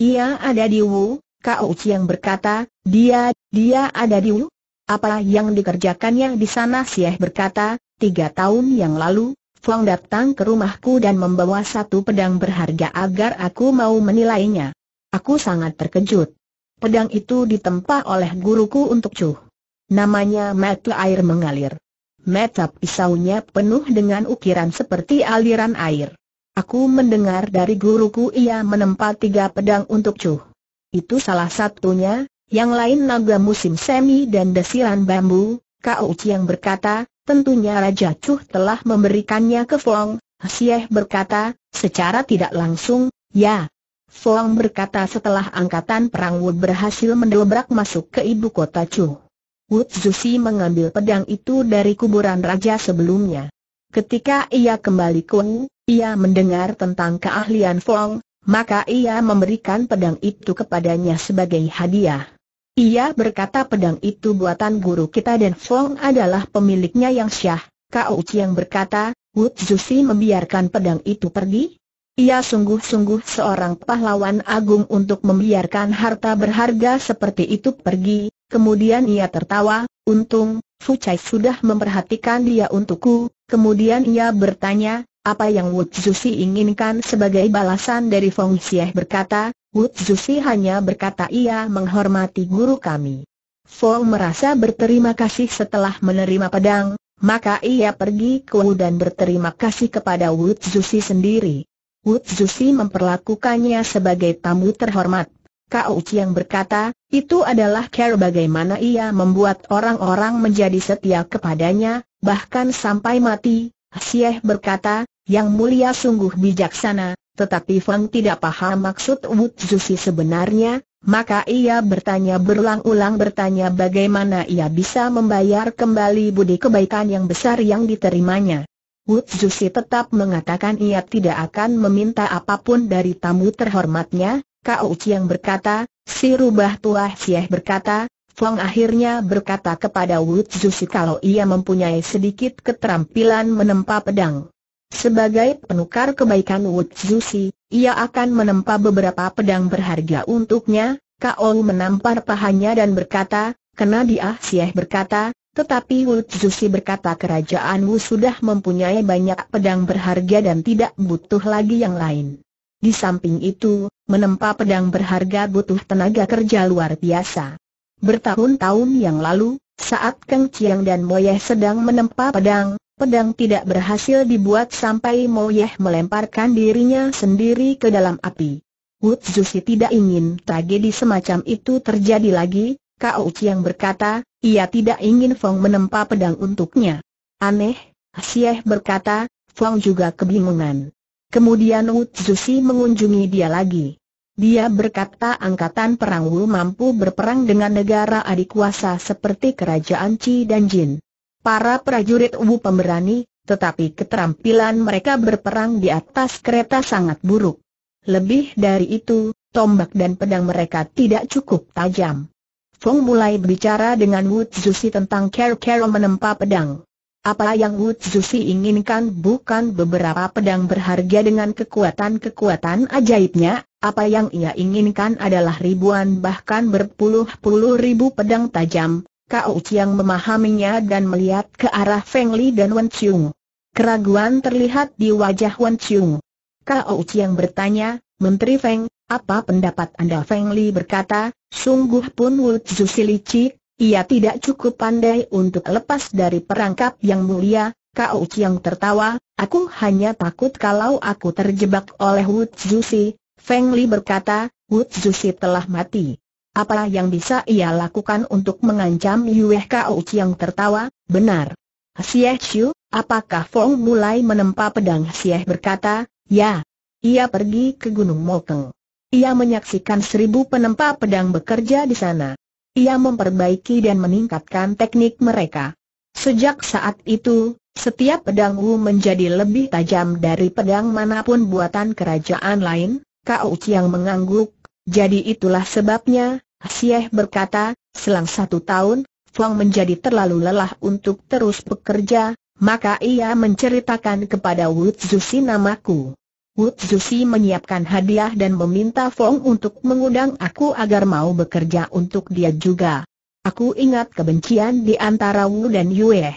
Ia ada di Wu, Kau Chiang berkata, dia, dia ada di Wu. Apa yang dikerjakannya di sana Sieh berkata, tiga tahun yang lalu, Fong datang ke rumahku dan membawa satu pedang berharga agar aku mau menilainya. Aku sangat terkejut. Pedang itu ditempa oleh guruku untuk Chu. Namanya mata air mengalir. Metap pisaunya penuh dengan ukiran seperti aliran air. Aku mendengar dari guruku ia menempa tiga pedang untuk Chu. Itu salah satunya, yang lain naga musim semi dan desiran bambu, Kau yang berkata, tentunya Raja Chu telah memberikannya ke Fong, Hsieh berkata, secara tidak langsung, ya. Fong berkata setelah angkatan perang Wu berhasil mendobrak masuk ke ibu kota Chu. Wu Zusi mengambil pedang itu dari kuburan raja sebelumnya. Ketika ia kembali ke Wu, ia mendengar tentang keahlian Fong, maka ia memberikan pedang itu kepadanya sebagai hadiah. Ia berkata pedang itu buatan guru kita dan Fong adalah pemiliknya yang syah. Kau yang berkata, Wu Zusi membiarkan pedang itu pergi? Ia sungguh-sungguh seorang pahlawan agung untuk membiarkan harta berharga seperti itu pergi, Kemudian ia tertawa, untung, Fu Chai sudah memperhatikan dia untukku, kemudian ia bertanya, apa yang Wu Zusi inginkan sebagai balasan dari Feng Xieh berkata, Wu Zusi hanya berkata ia menghormati guru kami. Feng merasa berterima kasih setelah menerima pedang, maka ia pergi ke Wu dan berterima kasih kepada Wu Zusi sendiri. Wu Zusi memperlakukannya sebagai tamu terhormat. Kau Chiang berkata, itu adalah care bagaimana ia membuat orang-orang menjadi setia kepadanya, bahkan sampai mati. Sieh berkata, yang mulia sungguh bijaksana, tetapi Feng tidak paham maksud Wu Zusi sebenarnya, maka ia bertanya berulang-ulang bertanya bagaimana ia bisa membayar kembali budi kebaikan yang besar yang diterimanya. Wu Zusi tetap mengatakan ia tidak akan meminta apapun dari tamu terhormatnya, Kau Chiang berkata, si rubah tua Sieh berkata, Fong akhirnya berkata kepada Wu kalau ia mempunyai sedikit keterampilan menempa pedang. Sebagai penukar kebaikan Wu ia akan menempa beberapa pedang berharga untuknya, Kao menampar pahanya dan berkata, kena dia Sieh berkata, tetapi Wu berkata kerajaan Wu sudah mempunyai banyak pedang berharga dan tidak butuh lagi yang lain. Di samping itu, menempa pedang berharga butuh tenaga kerja luar biasa. Bertahun-tahun yang lalu, saat Kang Chiang dan Moyeh sedang menempa pedang, pedang tidak berhasil dibuat sampai Moyeh melemparkan dirinya sendiri ke dalam api. Wu Zusi tidak ingin tragedi semacam itu terjadi lagi, Kau Chiang berkata, ia tidak ingin Fong menempa pedang untuknya. Aneh, Sieh berkata, Fong juga kebingungan. Kemudian Wu Zusi mengunjungi dia lagi. Dia berkata angkatan perang Wu mampu berperang dengan negara adik kuasa seperti kerajaan Qi dan Jin. Para prajurit Wu pemberani, tetapi keterampilan mereka berperang di atas kereta sangat buruk. Lebih dari itu, tombak dan pedang mereka tidak cukup tajam. Fong mulai berbicara dengan Wu Zusi tentang care-care menempa pedang. Apa yang Wu Zusi inginkan bukan beberapa pedang berharga dengan kekuatan-kekuatan ajaibnya, apa yang ia inginkan adalah ribuan bahkan berpuluh-puluh ribu pedang tajam. Kau Chiang memahaminya dan melihat ke arah Feng Li dan Wen Chiung. Keraguan terlihat di wajah Wen Chiung. Kau Chiang bertanya, Menteri Feng, apa pendapat Anda? Feng Li berkata, sungguh pun Wu Zusi licik, ia tidak cukup pandai untuk lepas dari perangkap yang mulia, Kau Chiang tertawa, aku hanya takut kalau aku terjebak oleh Wu Zusi, Feng Li berkata, Wu Zusi telah mati. Apa yang bisa ia lakukan untuk mengancam Yue Kau Chiang tertawa, benar. Xie Xiu, apakah Feng mulai menempa pedang Xie berkata, ya. Ia pergi ke Gunung Mokeng. Ia menyaksikan seribu penempa pedang bekerja di sana ia memperbaiki dan meningkatkan teknik mereka. Sejak saat itu, setiap pedang Wu menjadi lebih tajam dari pedang manapun buatan kerajaan lain, Kau yang mengangguk, jadi itulah sebabnya, Sieh berkata, selang satu tahun, Fong menjadi terlalu lelah untuk terus bekerja, maka ia menceritakan kepada Wu Tzu namaku. Wu Zusi menyiapkan hadiah dan meminta Fong untuk mengundang aku agar mau bekerja untuk dia juga. Aku ingat kebencian di antara Wu dan Yue.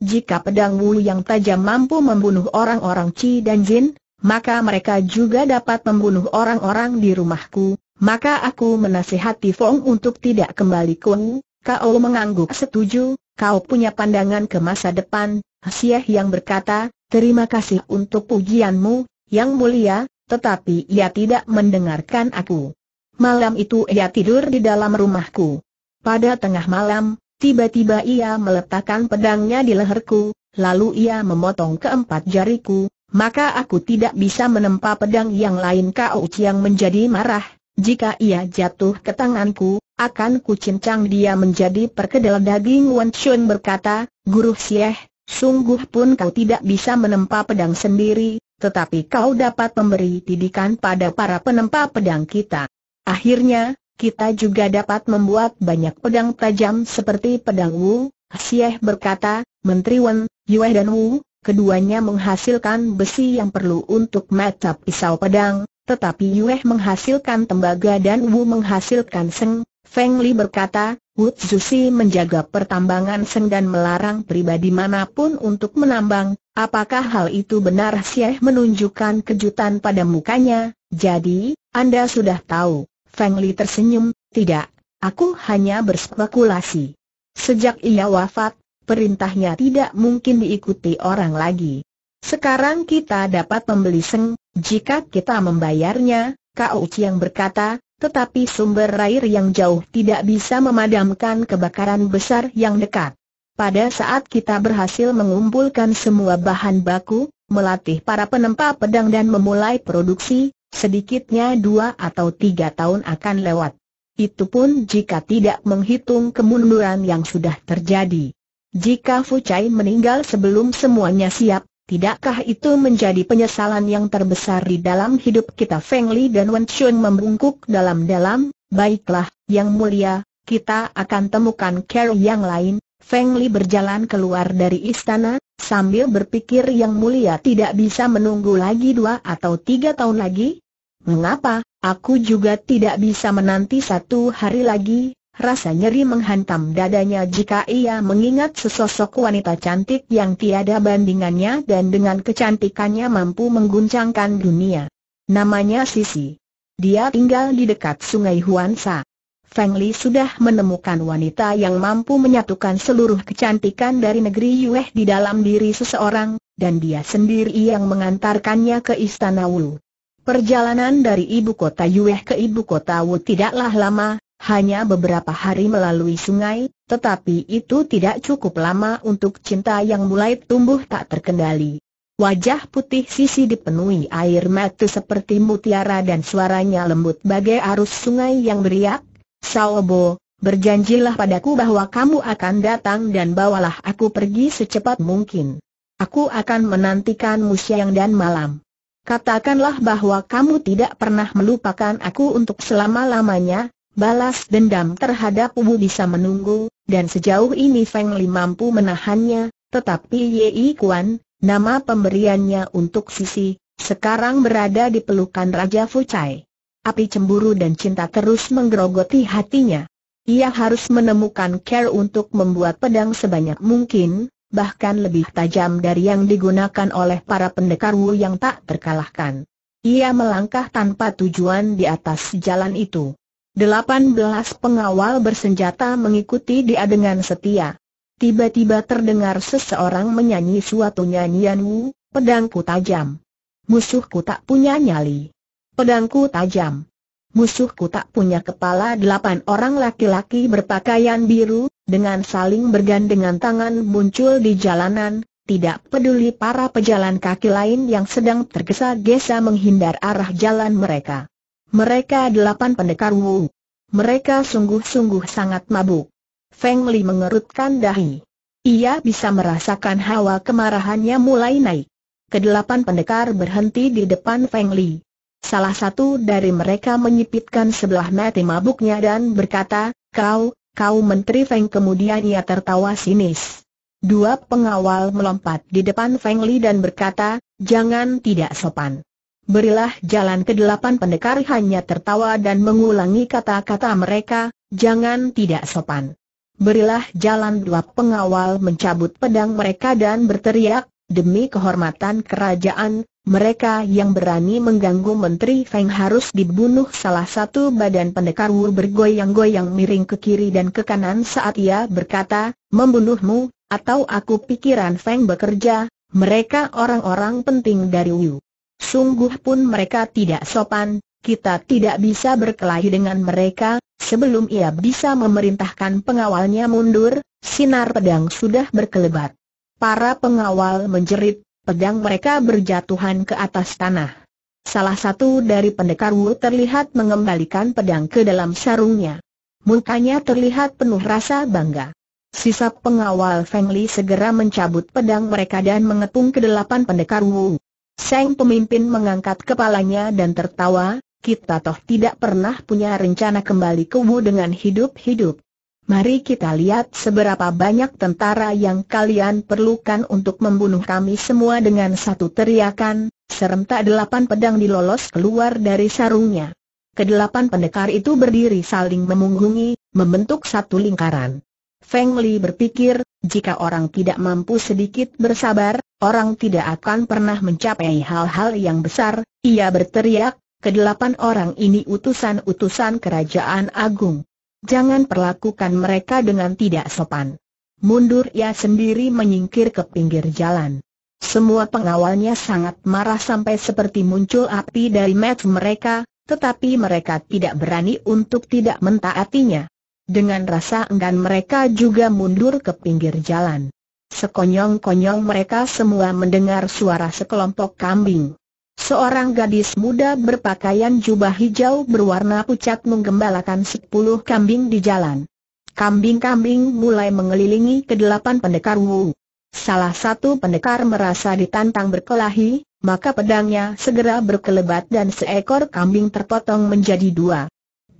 Jika pedang Wu yang tajam mampu membunuh orang-orang Ci dan Jin, maka mereka juga dapat membunuh orang-orang di rumahku. Maka aku menasihati Fong untuk tidak kembali ke Wu. Kau mengangguk setuju, kau punya pandangan ke masa depan, Hsieh yang berkata, terima kasih untuk pujianmu, yang mulia, tetapi ia tidak mendengarkan aku. Malam itu ia tidur di dalam rumahku. Pada tengah malam, tiba-tiba ia meletakkan pedangnya di leherku, lalu ia memotong keempat jariku, maka aku tidak bisa menempa pedang yang lain Kau yang menjadi marah, jika ia jatuh ke tanganku, akan kucincang dia menjadi perkedel daging Wan Chun berkata, Guru Sieh, sungguh pun kau tidak bisa menempa pedang sendiri, tetapi kau dapat memberi didikan pada para penempa pedang kita. Akhirnya, kita juga dapat membuat banyak pedang tajam seperti pedang Wu, Sieh berkata, Menteri Wen, Yueh dan Wu, keduanya menghasilkan besi yang perlu untuk mata pisau pedang, tetapi Yueh menghasilkan tembaga dan Wu menghasilkan seng. Feng Li berkata, Wu Zusi menjaga pertambangan Seng dan melarang pribadi manapun untuk menambang, apakah hal itu benar Syekh menunjukkan kejutan pada mukanya, jadi, Anda sudah tahu, Feng Li tersenyum, tidak, aku hanya berspekulasi. Sejak ia wafat, perintahnya tidak mungkin diikuti orang lagi. Sekarang kita dapat membeli Seng, jika kita membayarnya, Kau Chiang berkata, tetapi sumber air yang jauh tidak bisa memadamkan kebakaran besar yang dekat. Pada saat kita berhasil mengumpulkan semua bahan baku, melatih para penempa pedang dan memulai produksi, sedikitnya dua atau tiga tahun akan lewat. Itu pun jika tidak menghitung kemunduran yang sudah terjadi. Jika Fu Chai meninggal sebelum semuanya siap, Tidakkah itu menjadi penyesalan yang terbesar di dalam hidup kita? Feng Li dan Wen Chun membungkuk dalam-dalam, baiklah, yang mulia, kita akan temukan care yang lain. Feng Li berjalan keluar dari istana, sambil berpikir yang mulia tidak bisa menunggu lagi dua atau tiga tahun lagi. Mengapa, aku juga tidak bisa menanti satu hari lagi, rasa nyeri menghantam dadanya jika ia mengingat sesosok wanita cantik yang tiada bandingannya dan dengan kecantikannya mampu mengguncangkan dunia. Namanya Sisi. Dia tinggal di dekat sungai Huansa. Feng Li sudah menemukan wanita yang mampu menyatukan seluruh kecantikan dari negeri Yueh di dalam diri seseorang, dan dia sendiri yang mengantarkannya ke Istana Wu. Perjalanan dari ibu kota Yueh ke ibu kota Wu tidaklah lama, hanya beberapa hari melalui sungai, tetapi itu tidak cukup lama untuk cinta yang mulai tumbuh tak terkendali. Wajah putih Sisi dipenuhi air mata seperti mutiara dan suaranya lembut bagai arus sungai yang beriak, Saobo, berjanjilah padaku bahwa kamu akan datang dan bawalah aku pergi secepat mungkin. Aku akan menantikanmu siang dan malam. Katakanlah bahwa kamu tidak pernah melupakan aku untuk selama-lamanya, Balas dendam terhadap Wu bisa menunggu, dan sejauh ini Feng Li mampu menahannya, tetapi Yei Kuan, nama pemberiannya untuk Sisi, sekarang berada di pelukan Raja Fucai. Api cemburu dan cinta terus menggerogoti hatinya. Ia harus menemukan care untuk membuat pedang sebanyak mungkin, bahkan lebih tajam dari yang digunakan oleh para pendekar Wu yang tak terkalahkan. Ia melangkah tanpa tujuan di atas jalan itu. 18 pengawal bersenjata mengikuti dia dengan setia. Tiba-tiba terdengar seseorang menyanyi suatu nyanyian Wu, pedangku tajam. Musuhku tak punya nyali. Pedangku tajam. Musuhku tak punya kepala Delapan orang laki-laki berpakaian biru, dengan saling bergandengan tangan muncul di jalanan, tidak peduli para pejalan kaki lain yang sedang tergesa-gesa menghindar arah jalan mereka. Mereka delapan pendekar Wu. Mereka sungguh-sungguh sangat mabuk. Feng Li mengerutkan dahi. Ia bisa merasakan hawa kemarahannya mulai naik. Kedelapan pendekar berhenti di depan Feng Li. Salah satu dari mereka menyipitkan sebelah mata mabuknya dan berkata, Kau, kau Menteri Feng kemudian ia tertawa sinis. Dua pengawal melompat di depan Feng Li dan berkata, Jangan tidak sopan. Berilah jalan ke delapan pendekar hanya tertawa dan mengulangi kata-kata mereka, jangan tidak sopan. Berilah jalan dua pengawal mencabut pedang mereka dan berteriak, demi kehormatan kerajaan, mereka yang berani mengganggu Menteri Feng harus dibunuh salah satu badan pendekar Wu bergoyang-goyang miring ke kiri dan ke kanan saat ia berkata, membunuhmu, atau aku pikiran Feng bekerja, mereka orang-orang penting dari Wu. Sungguh pun mereka tidak sopan, kita tidak bisa berkelahi dengan mereka, sebelum ia bisa memerintahkan pengawalnya mundur, sinar pedang sudah berkelebat. Para pengawal menjerit, pedang mereka berjatuhan ke atas tanah. Salah satu dari pendekar Wu terlihat mengembalikan pedang ke dalam sarungnya. Mukanya terlihat penuh rasa bangga. Sisa pengawal Feng Li segera mencabut pedang mereka dan mengepung kedelapan pendekar Wu. Seng pemimpin mengangkat kepalanya dan tertawa, kita toh tidak pernah punya rencana kembali ke Wu dengan hidup-hidup. Mari kita lihat seberapa banyak tentara yang kalian perlukan untuk membunuh kami semua dengan satu teriakan, serentak delapan pedang dilolos keluar dari sarungnya. Kedelapan pendekar itu berdiri saling memunggungi, membentuk satu lingkaran. Feng Li berpikir, jika orang tidak mampu sedikit bersabar, orang tidak akan pernah mencapai hal-hal yang besar, ia berteriak, kedelapan orang ini utusan-utusan kerajaan agung. Jangan perlakukan mereka dengan tidak sopan. Mundur ia sendiri menyingkir ke pinggir jalan. Semua pengawalnya sangat marah sampai seperti muncul api dari mata mereka, tetapi mereka tidak berani untuk tidak mentaatinya. Dengan rasa enggan mereka juga mundur ke pinggir jalan. Sekonyong-konyong mereka semua mendengar suara sekelompok kambing. Seorang gadis muda berpakaian jubah hijau berwarna pucat menggembalakan sepuluh kambing di jalan. Kambing-kambing mulai mengelilingi kedelapan pendekar Wu. Salah satu pendekar merasa ditantang berkelahi, maka pedangnya segera berkelebat dan seekor kambing terpotong menjadi dua.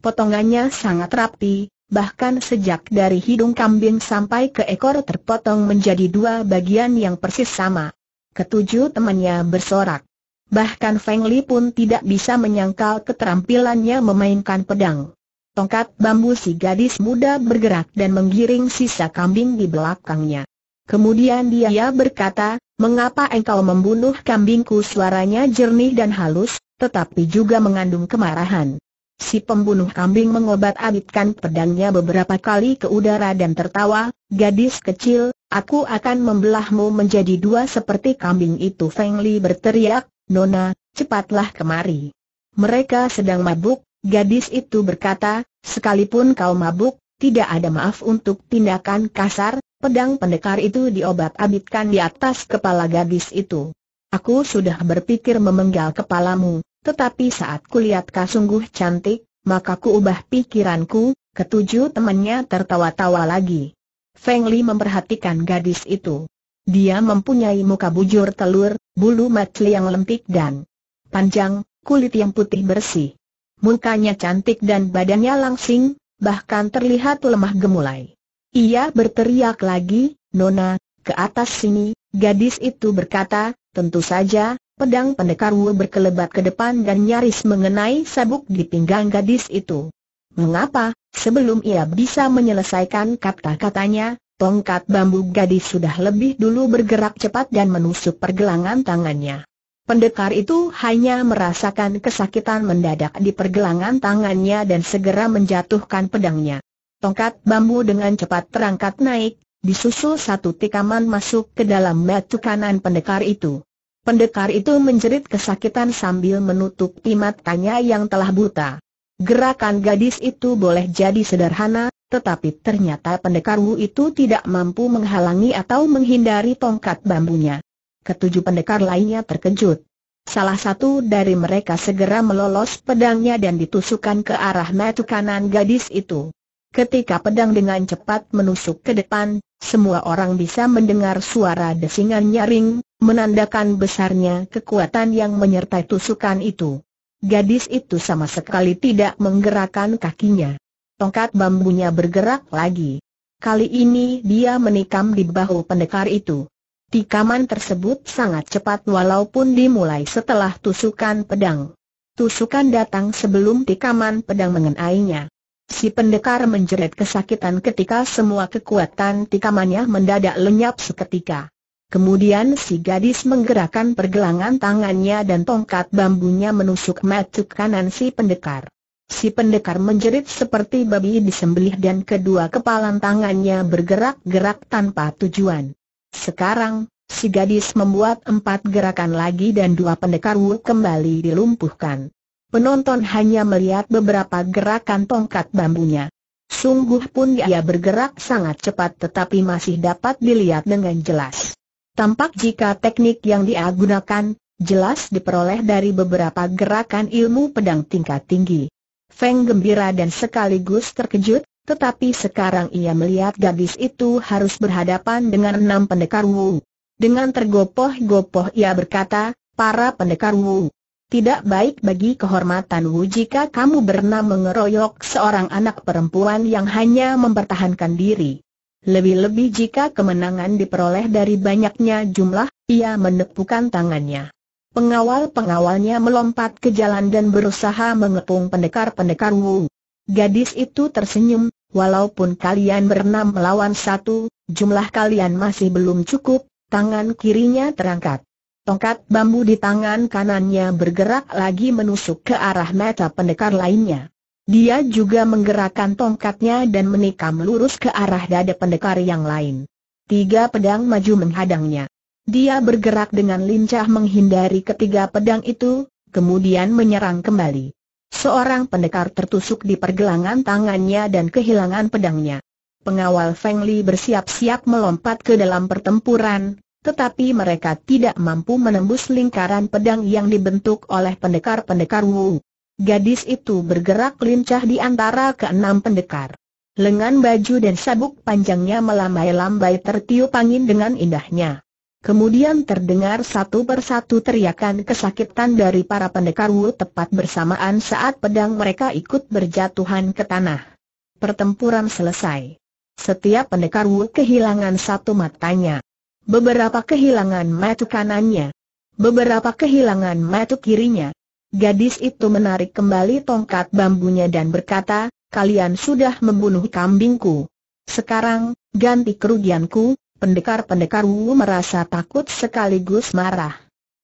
Potongannya sangat rapi, bahkan sejak dari hidung kambing sampai ke ekor terpotong menjadi dua bagian yang persis sama. Ketujuh temannya bersorak. Bahkan Feng Li pun tidak bisa menyangkal keterampilannya memainkan pedang. Tongkat bambu si gadis muda bergerak dan menggiring sisa kambing di belakangnya. Kemudian dia berkata, mengapa engkau membunuh kambingku suaranya jernih dan halus, tetapi juga mengandung kemarahan. Si pembunuh kambing mengobat-abitkan pedangnya beberapa kali ke udara dan tertawa, gadis kecil, aku akan membelahmu menjadi dua seperti kambing itu Feng Li berteriak, Nona, cepatlah kemari. Mereka sedang mabuk, gadis itu berkata, sekalipun kau mabuk, tidak ada maaf untuk tindakan kasar, pedang pendekar itu diobat-abitkan di atas kepala gadis itu. Aku sudah berpikir memenggal kepalamu, tetapi saat kulihat kau sungguh cantik, maka ku ubah pikiranku, ketujuh temannya tertawa-tawa lagi. Feng Li memperhatikan gadis itu. Dia mempunyai muka bujur telur, bulu matli yang lempik dan panjang, kulit yang putih bersih. Mukanya cantik dan badannya langsing, bahkan terlihat lemah gemulai. Ia berteriak lagi, Nona, ke atas sini, gadis itu berkata, tentu saja, Pedang pendekar Wu berkelebat ke depan dan nyaris mengenai sabuk di pinggang gadis itu. Mengapa, sebelum ia bisa menyelesaikan kata-katanya, tongkat bambu gadis sudah lebih dulu bergerak cepat dan menusuk pergelangan tangannya. Pendekar itu hanya merasakan kesakitan mendadak di pergelangan tangannya dan segera menjatuhkan pedangnya. Tongkat bambu dengan cepat terangkat naik, disusul satu tikaman masuk ke dalam batu kanan pendekar itu. Pendekar itu menjerit kesakitan sambil menutup imat tanya yang telah buta. Gerakan gadis itu boleh jadi sederhana, tetapi ternyata pendekar Wu itu tidak mampu menghalangi atau menghindari tongkat bambunya. Ketujuh pendekar lainnya terkejut. Salah satu dari mereka segera melolos pedangnya dan ditusukkan ke arah mata kanan gadis itu. Ketika pedang dengan cepat menusuk ke depan, semua orang bisa mendengar suara desingan nyaring, menandakan besarnya kekuatan yang menyertai tusukan itu. Gadis itu sama sekali tidak menggerakkan kakinya. Tongkat bambunya bergerak lagi. Kali ini dia menikam di bahu pendekar itu. Tikaman tersebut sangat cepat walaupun dimulai setelah tusukan pedang. Tusukan datang sebelum tikaman pedang mengenainya. Si pendekar menjerit kesakitan ketika semua kekuatan tikamannya mendadak lenyap seketika. Kemudian si gadis menggerakkan pergelangan tangannya dan tongkat bambunya menusuk mata kanan si pendekar. Si pendekar menjerit seperti babi disembelih dan kedua kepalan tangannya bergerak-gerak tanpa tujuan. Sekarang, si gadis membuat empat gerakan lagi dan dua pendekar Wu kembali dilumpuhkan. Penonton hanya melihat beberapa gerakan tongkat bambunya. Sungguh pun ia bergerak sangat cepat tetapi masih dapat dilihat dengan jelas. Tampak jika teknik yang dia gunakan, jelas diperoleh dari beberapa gerakan ilmu pedang tingkat tinggi. Feng gembira dan sekaligus terkejut, tetapi sekarang ia melihat gadis itu harus berhadapan dengan enam pendekar Wu. Dengan tergopoh-gopoh ia berkata, para pendekar Wu. Tidak baik bagi kehormatan Wu jika kamu bernama mengeroyok seorang anak perempuan yang hanya mempertahankan diri. Lebih-lebih jika kemenangan diperoleh dari banyaknya jumlah, ia menepukan tangannya. Pengawal-pengawalnya melompat ke jalan dan berusaha mengepung pendekar-pendekar Wu. Gadis itu tersenyum, walaupun kalian berenam melawan satu, jumlah kalian masih belum cukup, tangan kirinya terangkat. Tongkat bambu di tangan kanannya bergerak lagi menusuk ke arah mata pendekar lainnya. Dia juga menggerakkan tongkatnya dan menikam lurus ke arah dada pendekar yang lain. Tiga pedang maju menghadangnya. Dia bergerak dengan lincah menghindari ketiga pedang itu, kemudian menyerang kembali. Seorang pendekar tertusuk di pergelangan tangannya dan kehilangan pedangnya. Pengawal Feng Li bersiap-siap melompat ke dalam pertempuran, tetapi mereka tidak mampu menembus lingkaran pedang yang dibentuk oleh pendekar-pendekar Wu. Gadis itu bergerak lincah di antara keenam pendekar. Lengan baju dan sabuk panjangnya melambai-lambai tertiup angin dengan indahnya. Kemudian terdengar satu persatu teriakan kesakitan dari para pendekar Wu tepat bersamaan saat pedang mereka ikut berjatuhan ke tanah. Pertempuran selesai. Setiap pendekar Wu kehilangan satu matanya. Beberapa kehilangan mata kanannya. Beberapa kehilangan mata kirinya. Gadis itu menarik kembali tongkat bambunya dan berkata, kalian sudah membunuh kambingku. Sekarang, ganti kerugianku, pendekar-pendekar Wu merasa takut sekaligus marah.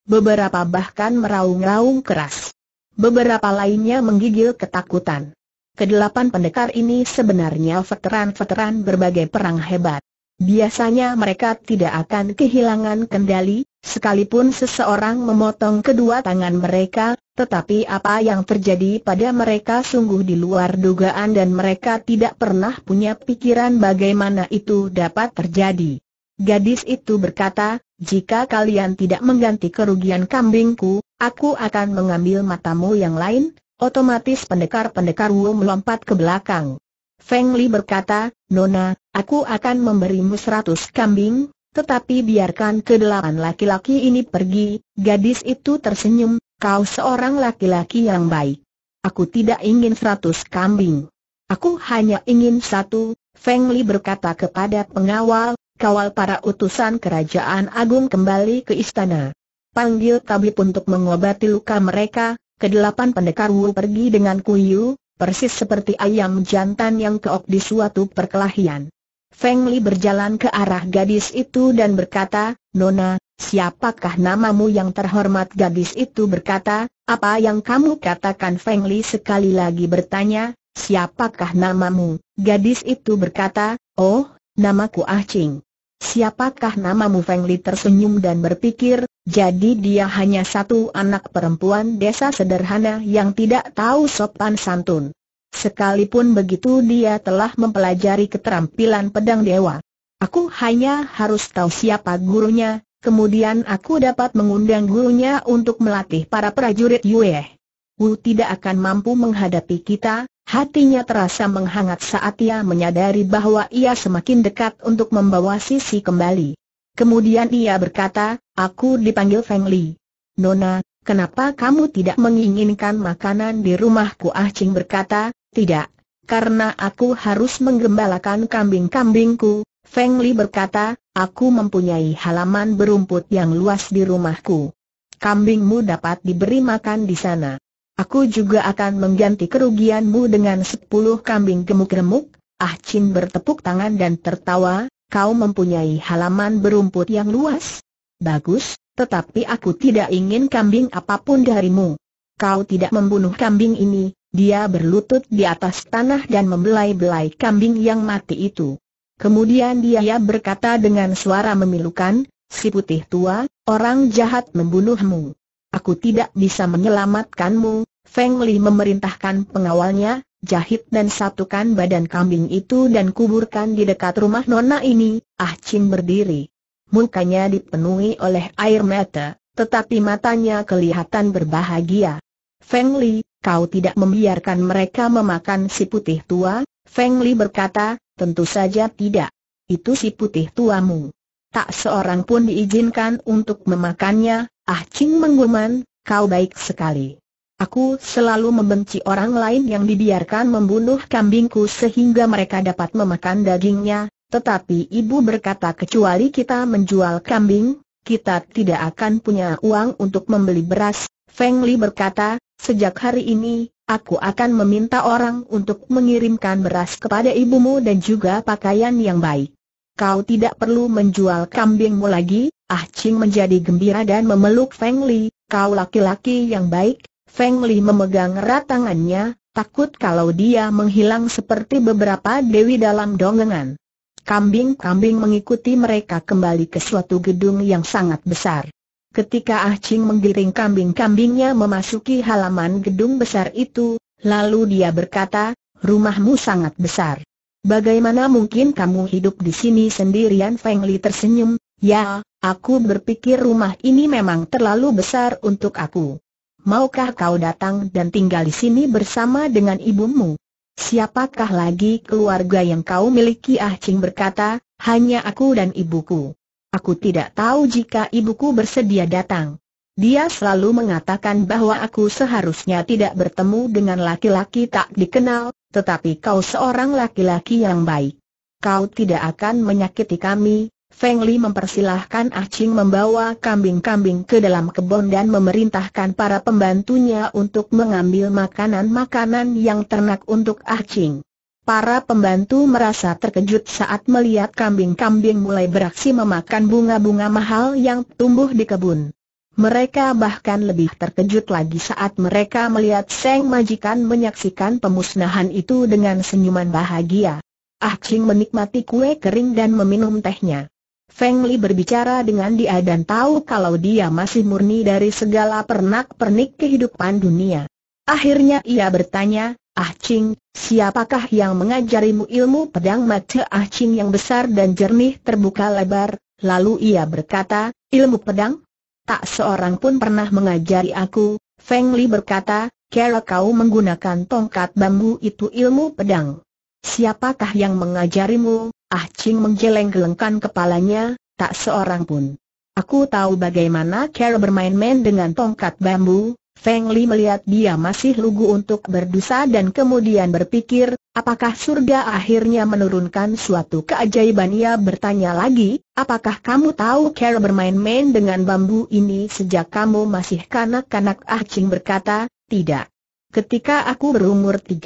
Beberapa bahkan meraung-raung keras. Beberapa lainnya menggigil ketakutan. Kedelapan pendekar ini sebenarnya veteran-veteran berbagai perang hebat. Biasanya mereka tidak akan kehilangan kendali, sekalipun seseorang memotong kedua tangan mereka, tetapi apa yang terjadi pada mereka sungguh di luar dugaan dan mereka tidak pernah punya pikiran bagaimana itu dapat terjadi. Gadis itu berkata, jika kalian tidak mengganti kerugian kambingku, aku akan mengambil matamu yang lain, otomatis pendekar-pendekar Wu melompat ke belakang. Feng Li berkata, Nona, aku akan memberimu seratus kambing, tetapi biarkan kedelapan laki-laki ini pergi, gadis itu tersenyum, kau seorang laki-laki yang baik. Aku tidak ingin seratus kambing. Aku hanya ingin satu, Feng Li berkata kepada pengawal, kawal para utusan kerajaan agung kembali ke istana. Panggil tabib untuk mengobati luka mereka, kedelapan pendekar Wu pergi dengan Kuyu, persis seperti ayam jantan yang keok di suatu perkelahian. Feng Li berjalan ke arah gadis itu dan berkata, Nona, siapakah namamu yang terhormat gadis itu berkata, apa yang kamu katakan Feng Li sekali lagi bertanya, siapakah namamu? Gadis itu berkata, oh, namaku Ah Ching. Siapakah namamu Feng Li tersenyum dan berpikir, jadi dia hanya satu anak perempuan desa sederhana yang tidak tahu sopan santun. Sekalipun begitu dia telah mempelajari keterampilan pedang dewa. Aku hanya harus tahu siapa gurunya, kemudian aku dapat mengundang gurunya untuk melatih para prajurit Yue. Wu tidak akan mampu menghadapi kita, hatinya terasa menghangat saat ia menyadari bahwa ia semakin dekat untuk membawa Sisi kembali. Kemudian ia berkata, aku dipanggil Feng Li. Nona, kenapa kamu tidak menginginkan makanan di rumahku? Ah Ching berkata, tidak, karena aku harus menggembalakan kambing-kambingku. Feng Li berkata, aku mempunyai halaman berumput yang luas di rumahku. Kambingmu dapat diberi makan di sana. Aku juga akan mengganti kerugianmu dengan sepuluh kambing gemuk-gemuk. Ah Chin bertepuk tangan dan tertawa, kau mempunyai halaman berumput yang luas? Bagus, tetapi aku tidak ingin kambing apapun darimu. Kau tidak membunuh kambing ini, dia berlutut di atas tanah dan membelai-belai kambing yang mati itu. Kemudian dia berkata dengan suara memilukan, si putih tua, orang jahat membunuhmu. Aku tidak bisa menyelamatkanmu, Feng Li memerintahkan pengawalnya, jahit dan satukan badan kambing itu dan kuburkan di dekat rumah nona ini, Ah Chin berdiri. Mukanya dipenuhi oleh air mata, tetapi matanya kelihatan berbahagia. Feng Li, kau tidak membiarkan mereka memakan si putih tua, Feng Li berkata, tentu saja tidak. Itu si putih tuamu. Tak seorang pun diizinkan untuk memakannya, Ah Ching mengguman, kau baik sekali. Aku selalu membenci orang lain yang dibiarkan membunuh kambingku sehingga mereka dapat memakan dagingnya, tetapi ibu berkata kecuali kita menjual kambing, kita tidak akan punya uang untuk membeli beras. Feng Li berkata, sejak hari ini, aku akan meminta orang untuk mengirimkan beras kepada ibumu dan juga pakaian yang baik. Kau tidak perlu menjual kambingmu lagi, Ah Ching menjadi gembira dan memeluk Feng Li, kau laki-laki yang baik, Feng Li memegang erat tangannya, takut kalau dia menghilang seperti beberapa dewi dalam dongengan. Kambing-kambing mengikuti mereka kembali ke suatu gedung yang sangat besar. Ketika Ah Ching menggiring kambing-kambingnya memasuki halaman gedung besar itu, lalu dia berkata, rumahmu sangat besar. Bagaimana mungkin kamu hidup di sini sendirian? Feng Li tersenyum, ya, aku berpikir rumah ini memang terlalu besar untuk aku maukah kau datang dan tinggal di sini bersama dengan ibumu? Siapakah lagi keluarga yang kau miliki? Ah Ching berkata, hanya aku dan ibuku. Aku tidak tahu jika ibuku bersedia datang. Dia selalu mengatakan bahwa aku seharusnya tidak bertemu dengan laki-laki tak dikenal, tetapi kau seorang laki-laki yang baik. Kau tidak akan menyakiti kami, Feng Li mempersilahkan Ah Ching membawa kambing-kambing ke dalam kebun dan memerintahkan para pembantunya untuk mengambil makanan-makanan yang ternak untuk Ah Ching. Para pembantu merasa terkejut saat melihat kambing-kambing mulai beraksi memakan bunga-bunga mahal yang tumbuh di kebun. Mereka bahkan lebih terkejut lagi saat mereka melihat Seng Majikan menyaksikan pemusnahan itu dengan senyuman bahagia. Ah Ching menikmati kue kering dan meminum tehnya. Feng Li berbicara dengan dia dan tahu kalau dia masih murni dari segala pernak-pernik kehidupan dunia. Akhirnya ia bertanya, Ah Ching, siapakah yang mengajarimu ilmu pedang mata Ah Ching yang besar dan jernih terbuka lebar? Lalu ia berkata, ilmu pedang? Tak seorang pun pernah mengajari aku, Feng Li berkata, kira kau menggunakan tongkat bambu itu ilmu pedang. Siapakah yang mengajarimu? Ah Ching menggeleng-gelengkan kepalanya, tak seorang pun. Aku tahu bagaimana cara bermain-main dengan tongkat bambu, Feng Li melihat dia masih lugu untuk berdosa dan kemudian berpikir, apakah surga akhirnya menurunkan suatu keajaiban ia bertanya lagi, apakah kamu tahu cara bermain-main dengan bambu ini sejak kamu masih kanak-kanak Ah Ching berkata, tidak. Ketika aku berumur 13,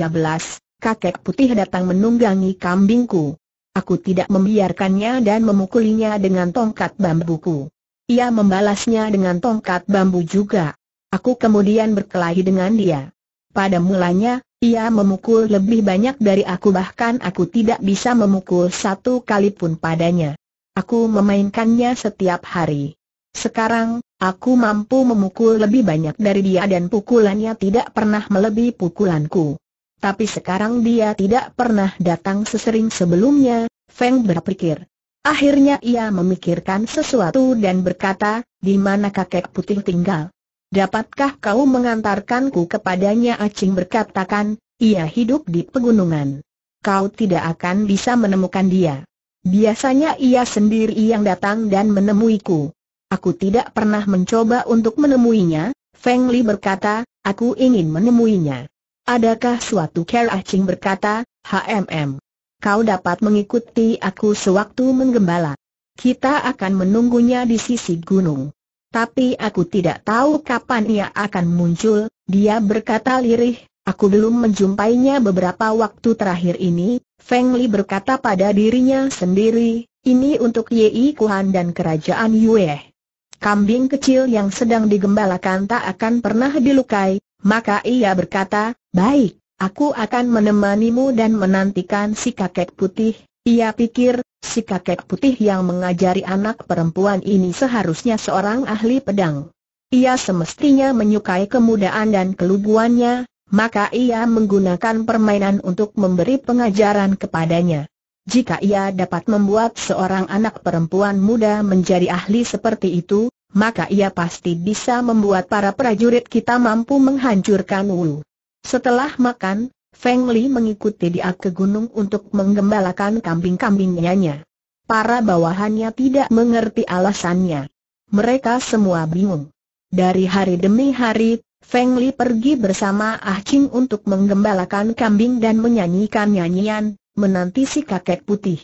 kakek putih datang menunggangi kambingku. Aku tidak membiarkannya dan memukulinya dengan tongkat bambuku. Ia membalasnya dengan tongkat bambu juga. Aku kemudian berkelahi dengan dia. Pada mulanya, ia memukul lebih banyak dari aku bahkan aku tidak bisa memukul satu kali pun padanya. Aku memainkannya setiap hari. Sekarang, aku mampu memukul lebih banyak dari dia dan pukulannya tidak pernah melebihi pukulanku. Tapi sekarang dia tidak pernah datang sesering sebelumnya, Feng berpikir. Akhirnya ia memikirkan sesuatu dan berkata, di mana kakek putih tinggal? Dapatkah kau mengantarkanku kepadanya? Acing berkatakan, ia hidup di pegunungan. Kau tidak akan bisa menemukan dia. Biasanya ia sendiri yang datang dan menemuiku. Aku tidak pernah mencoba untuk menemuinya, Feng Li berkata, aku ingin menemuinya. Adakah suatu kera Acing berkata, HMM, kau dapat mengikuti aku sewaktu menggembala. Kita akan menunggunya di sisi gunung. Tapi aku tidak tahu kapan ia akan muncul, dia berkata lirih, aku belum menjumpainya beberapa waktu terakhir ini, Feng Li berkata pada dirinya sendiri, ini untuk Yei Kuan dan kerajaan Yue. Kambing kecil yang sedang digembalakan tak akan pernah dilukai, maka ia berkata, baik, aku akan menemanimu dan menantikan si kakek putih. Ia pikir, si kakek putih yang mengajari anak perempuan ini seharusnya seorang ahli pedang. Ia semestinya menyukai kemudaan dan keluguannya, maka ia menggunakan permainan untuk memberi pengajaran kepadanya. Jika ia dapat membuat seorang anak perempuan muda menjadi ahli seperti itu, maka ia pasti bisa membuat para prajurit kita mampu menghancurkan Wu. Setelah makan, Feng Li mengikuti dia ke gunung untuk menggembalakan kambing-kambingnya. Para bawahannya tidak mengerti alasannya. Mereka semua bingung. Dari hari demi hari, Feng Li pergi bersama Ah Ching untuk menggembalakan kambing dan menyanyikan nyanyian, menanti si kakek putih.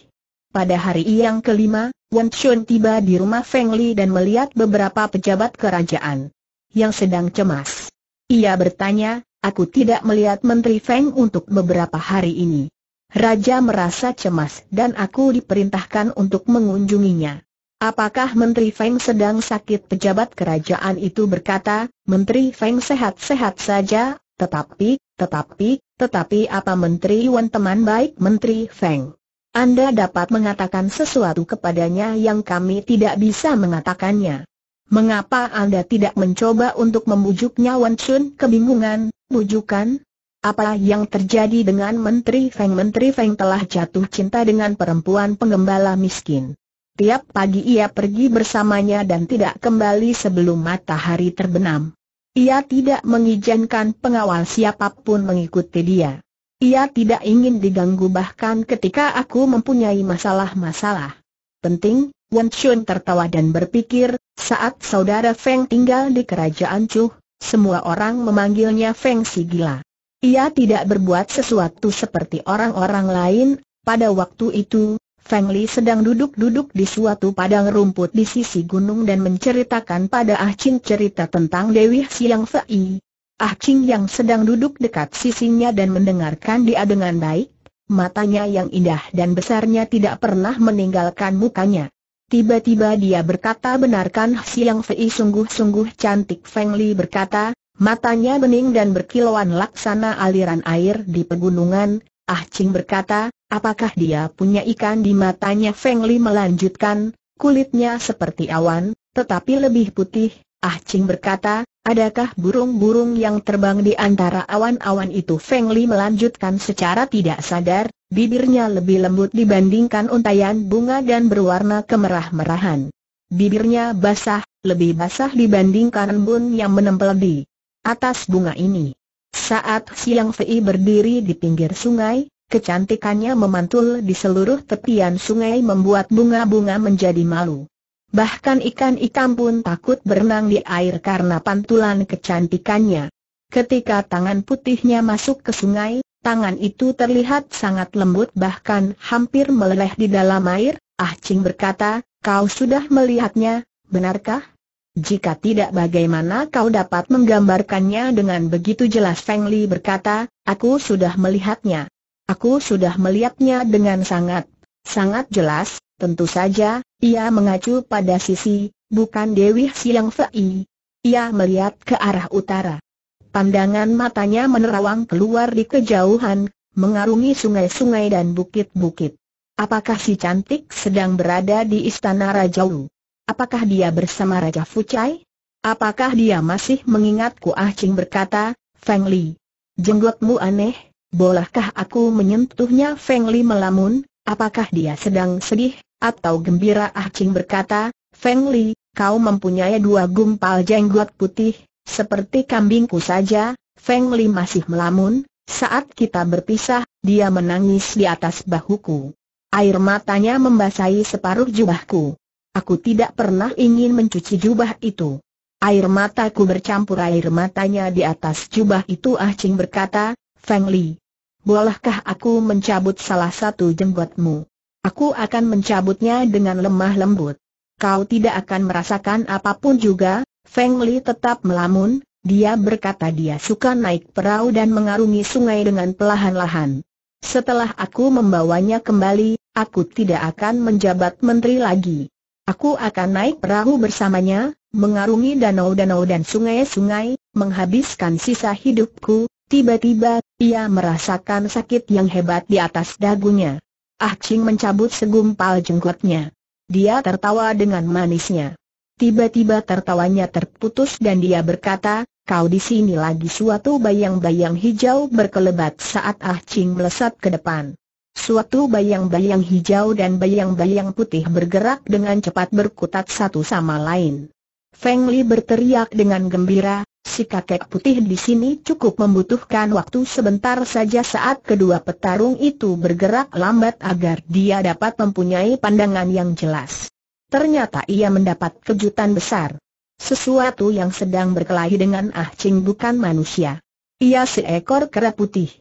Pada hari yang kelima, Wen Chun tiba di rumah Feng Li dan melihat beberapa pejabat kerajaan yang sedang cemas. Ia bertanya, aku tidak melihat Menteri Feng untuk beberapa hari ini. Raja merasa cemas dan aku diperintahkan untuk mengunjunginya. Apakah Menteri Feng sedang sakit? Pejabat kerajaan itu berkata, Menteri Feng sehat-sehat saja, tetapi, tetapi, tetapi apa Menteri Wan teman baik Menteri Feng? Anda dapat mengatakan sesuatu kepadanya yang kami tidak bisa mengatakannya. Mengapa Anda tidak mencoba untuk membujuknya Wan Chun kebingungan, bujukan? Apa yang terjadi dengan Menteri Feng? Menteri Feng telah jatuh cinta dengan perempuan pengembala miskin. Tiap pagi ia pergi bersamanya dan tidak kembali sebelum matahari terbenam. Ia tidak mengizinkan pengawal siapapun mengikuti dia. Ia tidak ingin diganggu bahkan ketika aku mempunyai masalah-masalah. Penting, Wen Chun tertawa dan berpikir, saat saudara Feng tinggal di kerajaan Chu, semua orang memanggilnya Feng si gila. Ia tidak berbuat sesuatu seperti orang-orang lain, pada waktu itu, Feng Li sedang duduk-duduk di suatu padang rumput di sisi gunung dan menceritakan pada Ah Chin cerita tentang Dewi Siang Fei, Ah Ching yang sedang duduk dekat sisinya dan mendengarkan dia dengan baik, matanya yang indah dan besarnya tidak pernah meninggalkan mukanya. Tiba-tiba dia berkata benarkan Siang Fei sungguh-sungguh cantik Feng Li berkata, matanya bening dan berkilauan laksana aliran air di pegunungan, Ah Ching berkata, apakah dia punya ikan di matanya Feng Li melanjutkan, kulitnya seperti awan, tetapi lebih putih. Ah Ching berkata, Adakah burung-burung yang terbang di antara awan-awan itu? Feng Li melanjutkan secara tidak sadar, bibirnya lebih lembut dibandingkan untayan bunga dan berwarna kemerah-merahan. Bibirnya basah, lebih basah dibandingkan embun yang menempel di atas bunga ini. Saat Siang Fei berdiri di pinggir sungai, kecantikannya memantul di seluruh tepian sungai membuat bunga-bunga menjadi malu. Bahkan ikan-ikan pun takut berenang di air karena pantulan kecantikannya. Ketika tangan putihnya masuk ke sungai, tangan itu terlihat sangat lembut bahkan hampir meleleh di dalam air, Ah Ching berkata, kau sudah melihatnya, benarkah? Jika tidak bagaimana kau dapat menggambarkannya dengan begitu jelas Feng Li berkata, aku sudah melihatnya. Aku sudah melihatnya dengan sangat, sangat jelas, Tentu saja, ia mengacu pada sisi, bukan Dewi Siang Fei. Ia melihat ke arah utara. Pandangan matanya menerawang keluar di kejauhan, mengarungi sungai-sungai dan bukit-bukit. Apakah si cantik sedang berada di istana Raja Wu? Apakah dia bersama Raja Fucai? Apakah dia masih mengingat Ah Ching berkata, Feng Li? Jenggotmu aneh, bolehkah aku menyentuhnya Feng Li melamun, Apakah dia sedang sedih, atau gembira Ah Ching berkata, Feng Li, kau mempunyai dua gumpal jenggot putih, seperti kambingku saja, Feng Li masih melamun, saat kita berpisah, dia menangis di atas bahuku. Air matanya membasahi separuh jubahku. Aku tidak pernah ingin mencuci jubah itu. Air mataku bercampur air matanya di atas jubah itu Ah Ching berkata, Feng Li, bolehkah aku mencabut salah satu jenggotmu? Aku akan mencabutnya dengan lemah lembut. Kau tidak akan merasakan apapun juga, Feng Li tetap melamun, dia berkata dia suka naik perahu dan mengarungi sungai dengan perlahan-lahan. Setelah aku membawanya kembali, aku tidak akan menjabat menteri lagi. Aku akan naik perahu bersamanya, mengarungi danau-danau dan sungai-sungai, menghabiskan sisa hidupku, Tiba-tiba, ia merasakan sakit yang hebat di atas dagunya. Ah Ching mencabut segumpal jenggotnya. Dia tertawa dengan manisnya. Tiba-tiba tertawanya terputus dan dia berkata, kau di sini lagi suatu bayang-bayang hijau berkelebat saat Ah Ching melesat ke depan. Suatu bayang-bayang hijau dan bayang-bayang putih bergerak dengan cepat berkutat satu sama lain. Feng Li berteriak dengan gembira, Si kakek putih di sini cukup membutuhkan waktu sebentar saja saat kedua petarung itu bergerak lambat agar dia dapat mempunyai pandangan yang jelas. Ternyata ia mendapat kejutan besar. Sesuatu yang sedang berkelahi dengan Ah Ching bukan manusia. Ia seekor kera putih.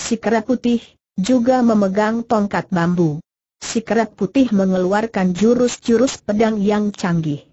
Si kera putih juga memegang tongkat bambu. Si kera putih mengeluarkan jurus-jurus pedang yang canggih.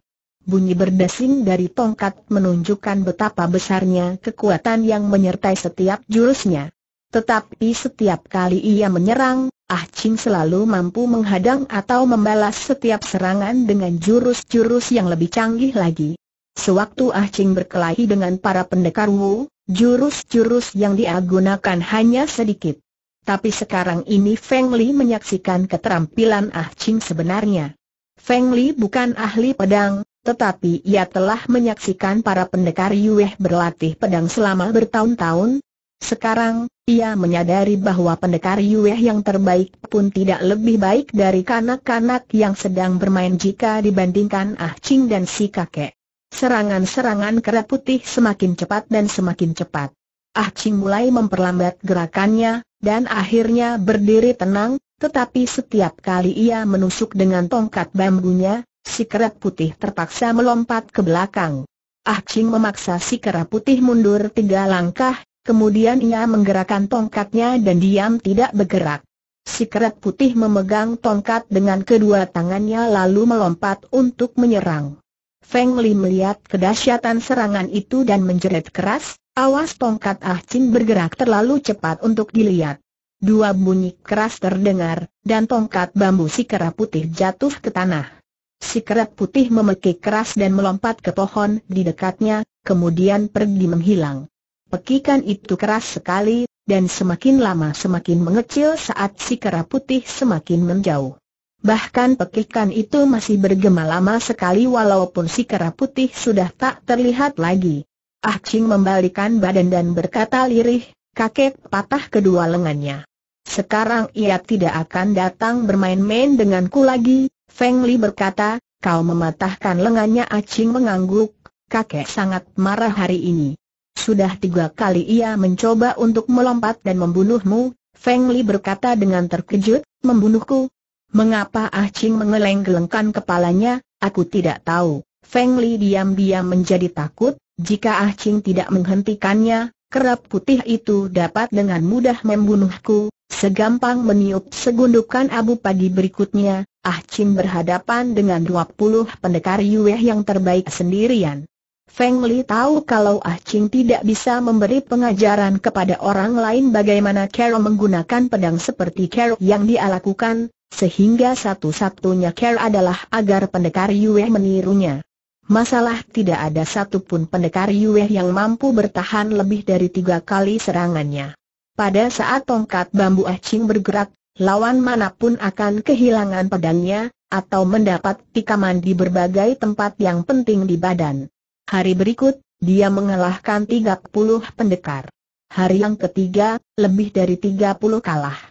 Bunyi berdesing dari tongkat menunjukkan betapa besarnya kekuatan yang menyertai setiap jurusnya. Tetapi setiap kali ia menyerang, Ah Ching selalu mampu menghadang atau membalas setiap serangan dengan jurus-jurus yang lebih canggih lagi. Sewaktu Ah Ching berkelahi dengan para pendekar Wu, jurus-jurus yang dia gunakan hanya sedikit. Tapi sekarang ini Feng Li menyaksikan keterampilan Ah Ching sebenarnya. Feng Li bukan ahli pedang, tetapi ia telah menyaksikan para pendekar Yueh berlatih pedang selama bertahun-tahun. Sekarang, ia menyadari bahwa pendekar Yueh yang terbaik pun tidak lebih baik dari kanak-kanak yang sedang bermain jika dibandingkan Ah Ching dan si kakek. Serangan-serangan kera putih semakin cepat dan semakin cepat. Ah Ching mulai memperlambat gerakannya, dan akhirnya berdiri tenang, tetapi setiap kali ia menusuk dengan tongkat bambunya, Si kerap putih terpaksa melompat ke belakang. Ah Ching memaksa si kerap putih mundur tiga langkah, kemudian ia menggerakkan tongkatnya dan diam tidak bergerak. Si kerap putih memegang tongkat dengan kedua tangannya lalu melompat untuk menyerang. Feng Li melihat kedahsyatan serangan itu dan menjerit keras, awas tongkat Ah Ching bergerak terlalu cepat untuk dilihat. Dua bunyi keras terdengar, dan tongkat bambu si kerap putih jatuh ke tanah. Si kerap putih memekik keras dan melompat ke pohon di dekatnya, kemudian pergi menghilang. Pekikan itu keras sekali, dan semakin lama semakin mengecil saat si kerap putih semakin menjauh. Bahkan pekikan itu masih bergema lama sekali walaupun si kerap putih sudah tak terlihat lagi. Ah Ching membalikan badan dan berkata lirih, kakek patah kedua lengannya. Sekarang ia tidak akan datang bermain-main denganku lagi, Feng Li berkata, kau mematahkan lengannya Acing mengangguk, kakek sangat marah hari ini. Sudah tiga kali ia mencoba untuk melompat dan membunuhmu, Feng Li berkata dengan terkejut, membunuhku? Mengapa Ching mengeleng-gelengkan kepalanya, aku tidak tahu. Feng Li diam-diam menjadi takut, jika Ching tidak menghentikannya, kerap putih itu dapat dengan mudah membunuhku, segampang meniup segundukan abu padi berikutnya, Ah Chin berhadapan dengan 20 pendekar Yueh yang terbaik sendirian. Feng Li tahu kalau Ah Ching tidak bisa memberi pengajaran kepada orang lain bagaimana Carol menggunakan pedang seperti Carol yang dia lakukan, sehingga satu-satunya Carol adalah agar pendekar Yue menirunya. Masalah tidak ada satupun pendekar yueh yang mampu bertahan lebih dari tiga kali serangannya. Pada saat tongkat bambu ah Ching bergerak, lawan manapun akan kehilangan pedangnya, atau mendapat tikaman di berbagai tempat yang penting di badan. Hari berikut, dia mengalahkan 30 pendekar. Hari yang ketiga, lebih dari 30 kalah.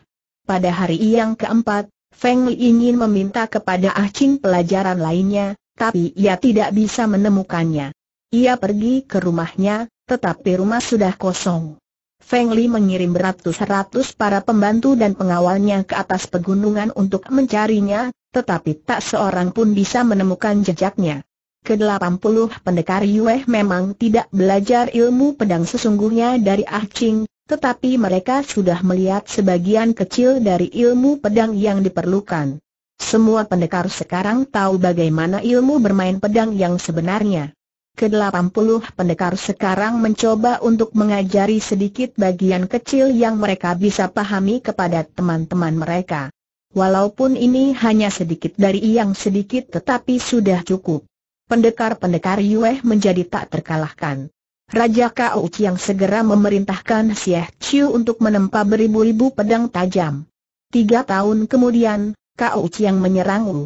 Pada hari yang keempat, Feng Li ingin meminta kepada ah Ching pelajaran lainnya, tapi ia tidak bisa menemukannya. Ia pergi ke rumahnya, tetapi rumah sudah kosong. Feng Li mengirim beratus-ratus para pembantu dan pengawalnya ke atas pegunungan untuk mencarinya, tetapi tak seorang pun bisa menemukan jejaknya. Kedelapan puluh pendekar Yue memang tidak belajar ilmu pedang sesungguhnya dari Ah Ching, tetapi mereka sudah melihat sebagian kecil dari ilmu pedang yang diperlukan. Semua pendekar sekarang tahu bagaimana ilmu bermain pedang yang sebenarnya. Kedelapan puluh pendekar sekarang mencoba untuk mengajari sedikit bagian kecil yang mereka bisa pahami kepada teman-teman mereka. Walaupun ini hanya sedikit dari yang sedikit tetapi sudah cukup. Pendekar-pendekar Yueh menjadi tak terkalahkan. Raja Kau yang segera memerintahkan Sieh Chiu untuk menempa beribu-ribu pedang tajam. Tiga tahun kemudian, Kau Chiang menyerang Wu.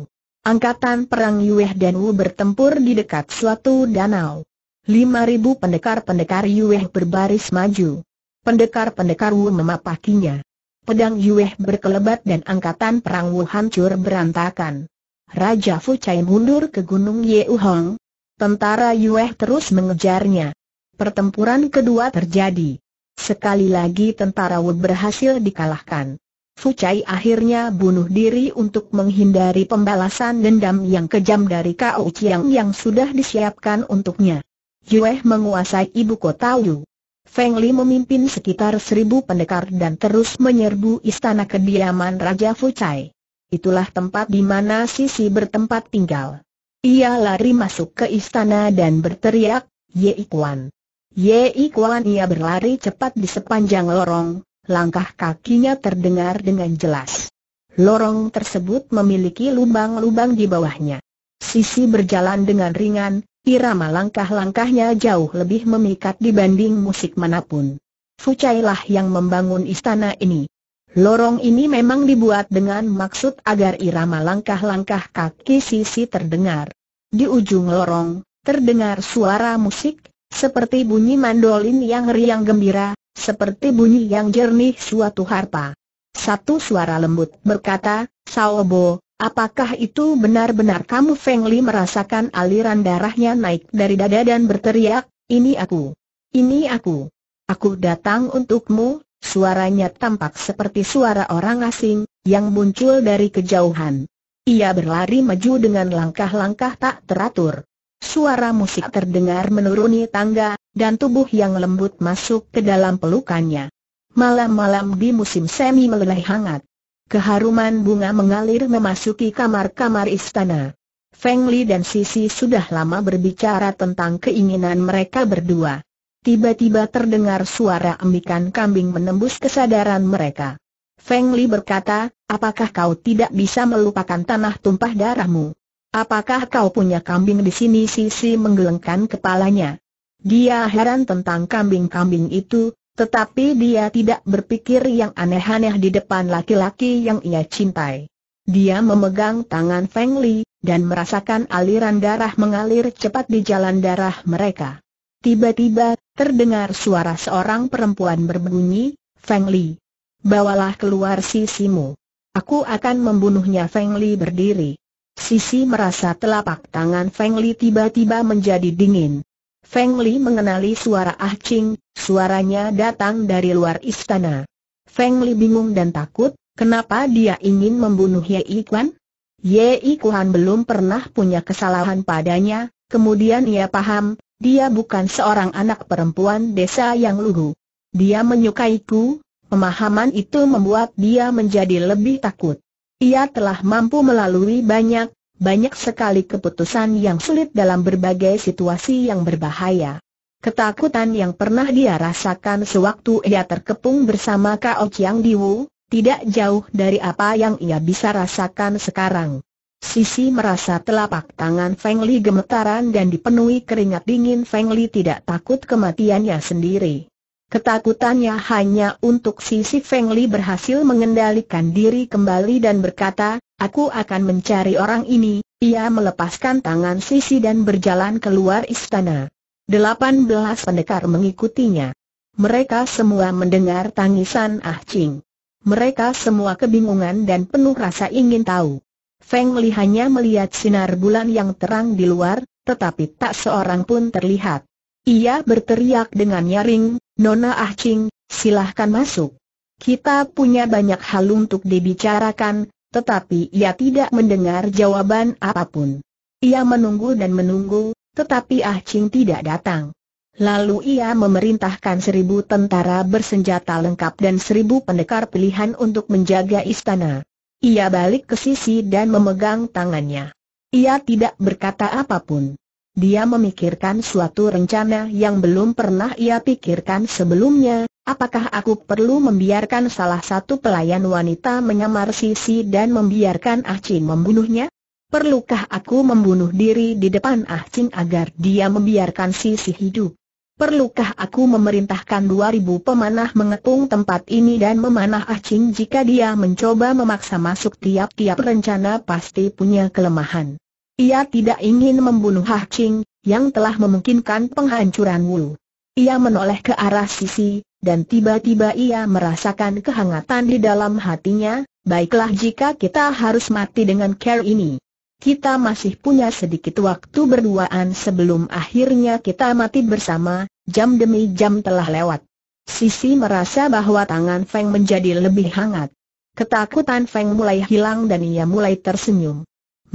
Angkatan perang Yueh dan Wu bertempur di dekat suatu danau. 5.000 pendekar-pendekar Yueh berbaris maju. Pendekar-pendekar Wu memapakinya. Pedang Yueh berkelebat dan angkatan perang Wu hancur berantakan. Raja Fu Chai mundur ke Gunung Yeuhong. Tentara Yueh terus mengejarnya. Pertempuran kedua terjadi. Sekali lagi tentara Wu berhasil dikalahkan. Fucai akhirnya bunuh diri untuk menghindari pembalasan dendam yang kejam dari Kao Chiang yang sudah disiapkan untuknya. Yue menguasai ibu kota Wu. Feng Li memimpin sekitar seribu pendekar dan terus menyerbu istana kediaman Raja Fucai. Itulah tempat di mana Sisi bertempat tinggal. Ia lari masuk ke istana dan berteriak, Ye Ikuan. Ye Ikuan ia berlari cepat di sepanjang lorong, langkah kakinya terdengar dengan jelas. Lorong tersebut memiliki lubang-lubang di bawahnya. Sisi berjalan dengan ringan, irama langkah-langkahnya jauh lebih memikat dibanding musik manapun. Fucailah yang membangun istana ini. Lorong ini memang dibuat dengan maksud agar irama langkah-langkah kaki sisi terdengar. Di ujung lorong, terdengar suara musik, seperti bunyi mandolin yang riang gembira, seperti bunyi yang jernih suatu harpa. Satu suara lembut berkata, Saobo, apakah itu benar-benar kamu Feng Li merasakan aliran darahnya naik dari dada dan berteriak, ini aku, ini aku, aku datang untukmu, suaranya tampak seperti suara orang asing, yang muncul dari kejauhan. Ia berlari maju dengan langkah-langkah tak teratur. Suara musik terdengar menuruni tangga, dan tubuh yang lembut masuk ke dalam pelukannya. Malam-malam di musim semi meleleh hangat. Keharuman bunga mengalir memasuki kamar-kamar istana. Feng Li dan Sisi sudah lama berbicara tentang keinginan mereka berdua. Tiba-tiba terdengar suara embikan kambing menembus kesadaran mereka. Feng Li berkata, apakah kau tidak bisa melupakan tanah tumpah darahmu? Apakah kau punya kambing di sini? Sisi menggelengkan kepalanya. Dia heran tentang kambing-kambing itu, tetapi dia tidak berpikir yang aneh-aneh di depan laki-laki yang ia cintai. Dia memegang tangan Feng Li, dan merasakan aliran darah mengalir cepat di jalan darah mereka. Tiba-tiba, terdengar suara seorang perempuan berbunyi, Feng Li. Bawalah keluar sisimu. Aku akan membunuhnya Feng Li berdiri. Sisi merasa telapak tangan Feng Li tiba-tiba menjadi dingin. Feng Li mengenali suara Ah Ching, suaranya datang dari luar istana. Feng Li bingung dan takut, kenapa dia ingin membunuh Ye Iquan? Ye Iquan belum pernah punya kesalahan padanya, kemudian ia paham, dia bukan seorang anak perempuan desa yang lugu. Dia menyukaiku, pemahaman itu membuat dia menjadi lebih takut. Ia telah mampu melalui banyak, banyak sekali keputusan yang sulit dalam berbagai situasi yang berbahaya. Ketakutan yang pernah dia rasakan sewaktu ia terkepung bersama Kao Chiang Diwu, tidak jauh dari apa yang ia bisa rasakan sekarang. Sisi merasa telapak tangan Feng Li gemetaran dan dipenuhi keringat dingin Feng Li tidak takut kematiannya sendiri. Ketakutannya hanya untuk Sisi Feng Li berhasil mengendalikan diri kembali dan berkata, aku akan mencari orang ini, ia melepaskan tangan Sisi dan berjalan keluar istana. Delapan belas pendekar mengikutinya. Mereka semua mendengar tangisan Ah Ching. Mereka semua kebingungan dan penuh rasa ingin tahu. Feng Li hanya melihat sinar bulan yang terang di luar, tetapi tak seorang pun terlihat. Ia berteriak dengan nyaring, Nona Ah Ching, silahkan masuk. Kita punya banyak hal untuk dibicarakan, tetapi ia tidak mendengar jawaban apapun. Ia menunggu dan menunggu, tetapi Ah Ching tidak datang. Lalu ia memerintahkan seribu tentara bersenjata lengkap dan seribu pendekar pilihan untuk menjaga istana. Ia balik ke sisi dan memegang tangannya. Ia tidak berkata apapun. Dia memikirkan suatu rencana yang belum pernah ia pikirkan sebelumnya, apakah aku perlu membiarkan salah satu pelayan wanita menyamar Sisi dan membiarkan Ah Chin membunuhnya? Perlukah aku membunuh diri di depan Ah Chin agar dia membiarkan Sisi hidup? Perlukah aku memerintahkan 2000 pemanah mengepung tempat ini dan memanah Ah Chin jika dia mencoba memaksa masuk tiap-tiap rencana pasti punya kelemahan? Ia tidak ingin membunuh Hak Ching, yang telah memungkinkan penghancuran Wu. Ia menoleh ke arah sisi, dan tiba-tiba ia merasakan kehangatan di dalam hatinya, baiklah jika kita harus mati dengan care ini. Kita masih punya sedikit waktu berduaan sebelum akhirnya kita mati bersama, jam demi jam telah lewat. Sisi merasa bahwa tangan Feng menjadi lebih hangat. Ketakutan Feng mulai hilang dan ia mulai tersenyum.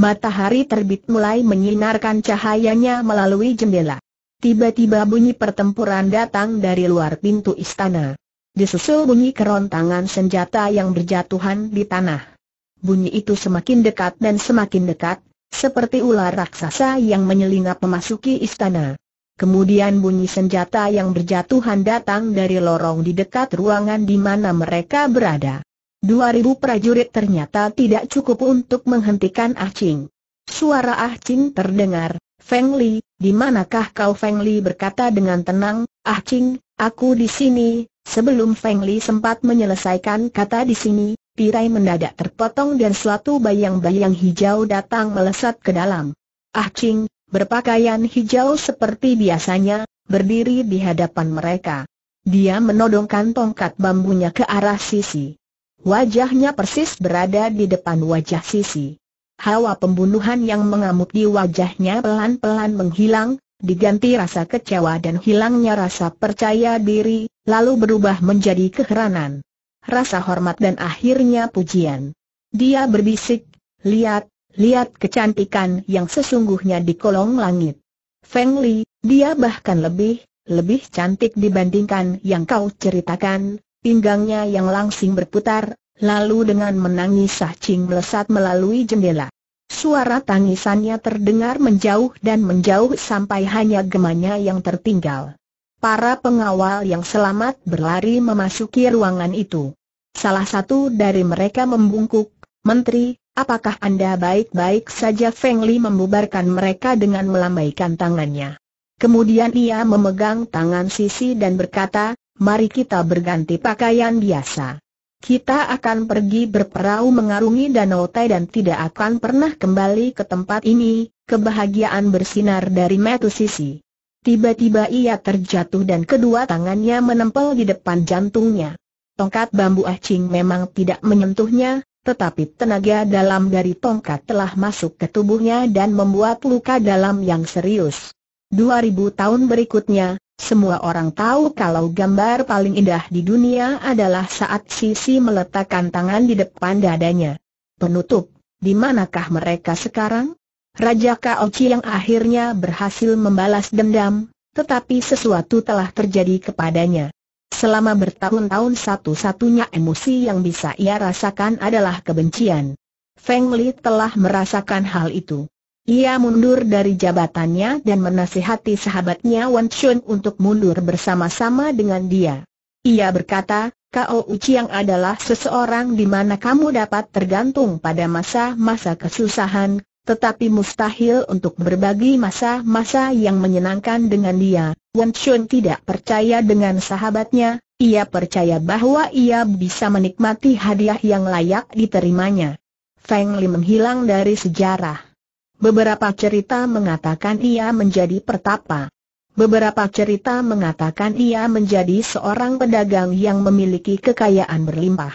Matahari terbit mulai menyinarkan cahayanya melalui jendela. Tiba-tiba bunyi pertempuran datang dari luar pintu istana. Disusul bunyi kerontangan senjata yang berjatuhan di tanah. Bunyi itu semakin dekat dan semakin dekat, seperti ular raksasa yang menyelinap memasuki istana. Kemudian bunyi senjata yang berjatuhan datang dari lorong di dekat ruangan di mana mereka berada. 2000 prajurit ternyata tidak cukup untuk menghentikan Ah Ching. Suara Ah Ching terdengar, Feng Li, di manakah kau Feng Li berkata dengan tenang, Ah Ching, aku di sini, sebelum Feng Li sempat menyelesaikan kata di sini, tirai mendadak terpotong dan suatu bayang-bayang hijau datang melesat ke dalam. Ah Ching, berpakaian hijau seperti biasanya, berdiri di hadapan mereka. Dia menodongkan tongkat bambunya ke arah sisi. Wajahnya persis berada di depan wajah Sisi. Hawa pembunuhan yang mengamuk di wajahnya pelan-pelan menghilang, diganti rasa kecewa dan hilangnya rasa percaya diri, lalu berubah menjadi keheranan. Rasa hormat dan akhirnya pujian. Dia berbisik, lihat, lihat kecantikan yang sesungguhnya di kolong langit. Feng Li, dia bahkan lebih, lebih cantik dibandingkan yang kau ceritakan, Pinggangnya yang langsing berputar, lalu dengan menangis sahcing melesat melalui jendela. Suara tangisannya terdengar menjauh dan menjauh sampai hanya gemanya yang tertinggal. Para pengawal yang selamat berlari memasuki ruangan itu. Salah satu dari mereka membungkuk, Menteri, apakah Anda baik-baik saja Feng Li membubarkan mereka dengan melambaikan tangannya. Kemudian ia memegang tangan Sisi dan berkata, mari kita berganti pakaian biasa. Kita akan pergi berperahu mengarungi Danau Tai dan tidak akan pernah kembali ke tempat ini, kebahagiaan bersinar dari metu sisi. Tiba-tiba ia terjatuh dan kedua tangannya menempel di depan jantungnya. Tongkat bambu acing memang tidak menyentuhnya, tetapi tenaga dalam dari tongkat telah masuk ke tubuhnya dan membuat luka dalam yang serius. 2000 tahun berikutnya, semua orang tahu kalau gambar paling indah di dunia adalah saat Sisi meletakkan tangan di depan dadanya. Penutup, di manakah mereka sekarang? Raja Kaochi yang akhirnya berhasil membalas dendam, tetapi sesuatu telah terjadi kepadanya. Selama bertahun-tahun satu-satunya emosi yang bisa ia rasakan adalah kebencian. Feng Li telah merasakan hal itu. Ia mundur dari jabatannya dan menasihati sahabatnya Wan Chun untuk mundur bersama-sama dengan dia. Ia berkata, Kau Uciang adalah seseorang di mana kamu dapat tergantung pada masa-masa kesusahan, tetapi mustahil untuk berbagi masa-masa yang menyenangkan dengan dia. Wan Chun tidak percaya dengan sahabatnya, ia percaya bahwa ia bisa menikmati hadiah yang layak diterimanya. Feng Li menghilang dari sejarah. Beberapa cerita mengatakan ia menjadi pertapa. Beberapa cerita mengatakan ia menjadi seorang pedagang yang memiliki kekayaan berlimpah.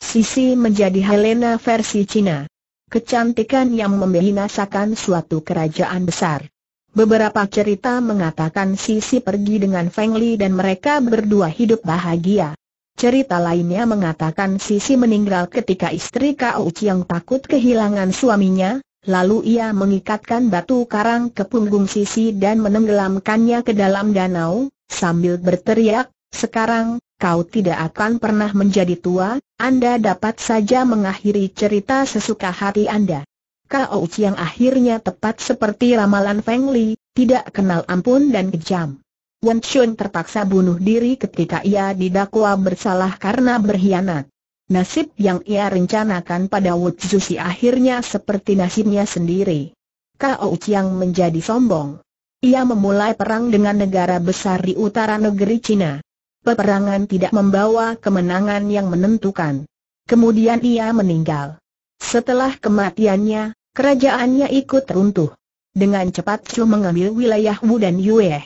Sisi menjadi Helena versi Cina. Kecantikan yang membinasakan suatu kerajaan besar. Beberapa cerita mengatakan Sisi pergi dengan Feng Li dan mereka berdua hidup bahagia. Cerita lainnya mengatakan Sisi meninggal ketika istri Kau Chiang takut kehilangan suaminya, Lalu ia mengikatkan batu karang ke punggung sisi dan menenggelamkannya ke dalam danau, sambil berteriak, sekarang, kau tidak akan pernah menjadi tua, Anda dapat saja mengakhiri cerita sesuka hati Anda. Kau yang akhirnya tepat seperti ramalan Feng Li, tidak kenal ampun dan kejam. Wen Chun terpaksa bunuh diri ketika ia didakwa bersalah karena berkhianat. Nasib yang ia rencanakan pada Wu Zuxi akhirnya seperti nasibnya sendiri. Kao Chiang menjadi sombong. Ia memulai perang dengan negara besar di utara negeri Cina. Peperangan tidak membawa kemenangan yang menentukan. Kemudian ia meninggal. Setelah kematiannya, kerajaannya ikut runtuh. Dengan cepat Chu mengambil wilayah Wu dan Yue.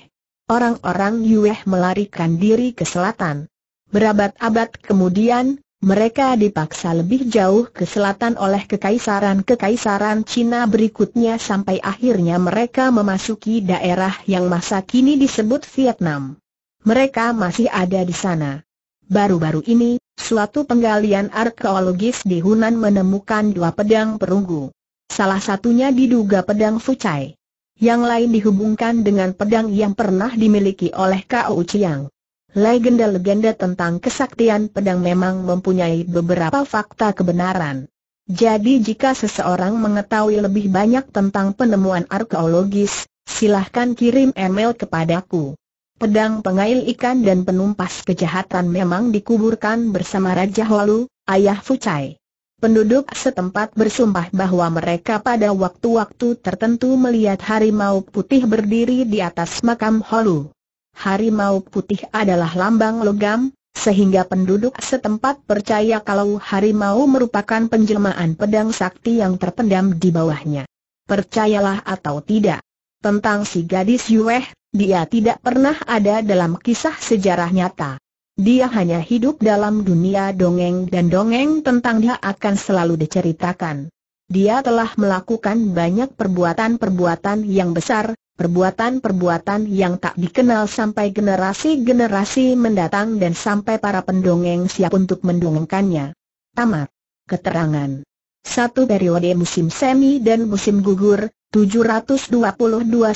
Orang-orang Yue melarikan diri ke selatan. Berabad-abad kemudian, mereka dipaksa lebih jauh ke selatan oleh kekaisaran-kekaisaran Cina berikutnya sampai akhirnya mereka memasuki daerah yang masa kini disebut Vietnam. Mereka masih ada di sana. Baru-baru ini, suatu penggalian arkeologis di Hunan menemukan dua pedang perunggu. Salah satunya diduga pedang Fucai. Yang lain dihubungkan dengan pedang yang pernah dimiliki oleh Kao Chiang. Legenda-legenda tentang kesaktian pedang memang mempunyai beberapa fakta kebenaran. Jadi jika seseorang mengetahui lebih banyak tentang penemuan arkeologis, silahkan kirim email kepadaku. Pedang pengail ikan dan penumpas kejahatan memang dikuburkan bersama Raja Holu, ayah Fucai. Penduduk setempat bersumpah bahwa mereka pada waktu-waktu tertentu melihat harimau putih berdiri di atas makam Holu harimau putih adalah lambang logam, sehingga penduduk setempat percaya kalau harimau merupakan penjelmaan pedang sakti yang terpendam di bawahnya. Percayalah atau tidak. Tentang si gadis Yueh, dia tidak pernah ada dalam kisah sejarah nyata. Dia hanya hidup dalam dunia dongeng dan dongeng tentang dia akan selalu diceritakan. Dia telah melakukan banyak perbuatan-perbuatan yang besar, perbuatan-perbuatan yang tak dikenal sampai generasi-generasi mendatang dan sampai para pendongeng siap untuk mendongengkannya. Tamat. Keterangan. Satu periode musim semi dan musim gugur, 722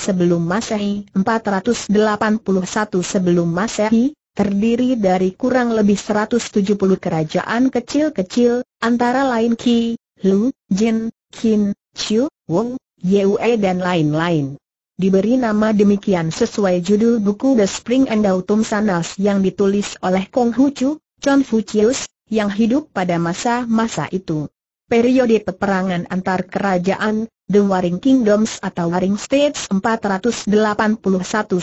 sebelum masehi, 481 sebelum masehi, terdiri dari kurang lebih 170 kerajaan kecil-kecil, antara lain Qi, Lu, Jin, Qin, Chu, Wong, Yue dan lain-lain diberi nama demikian sesuai judul buku The Spring and Autumn Sanas yang ditulis oleh Kong Hu Chu, Chon Fuchius, yang hidup pada masa-masa itu. Periode peperangan antar kerajaan, The Warring Kingdoms atau Warring States 481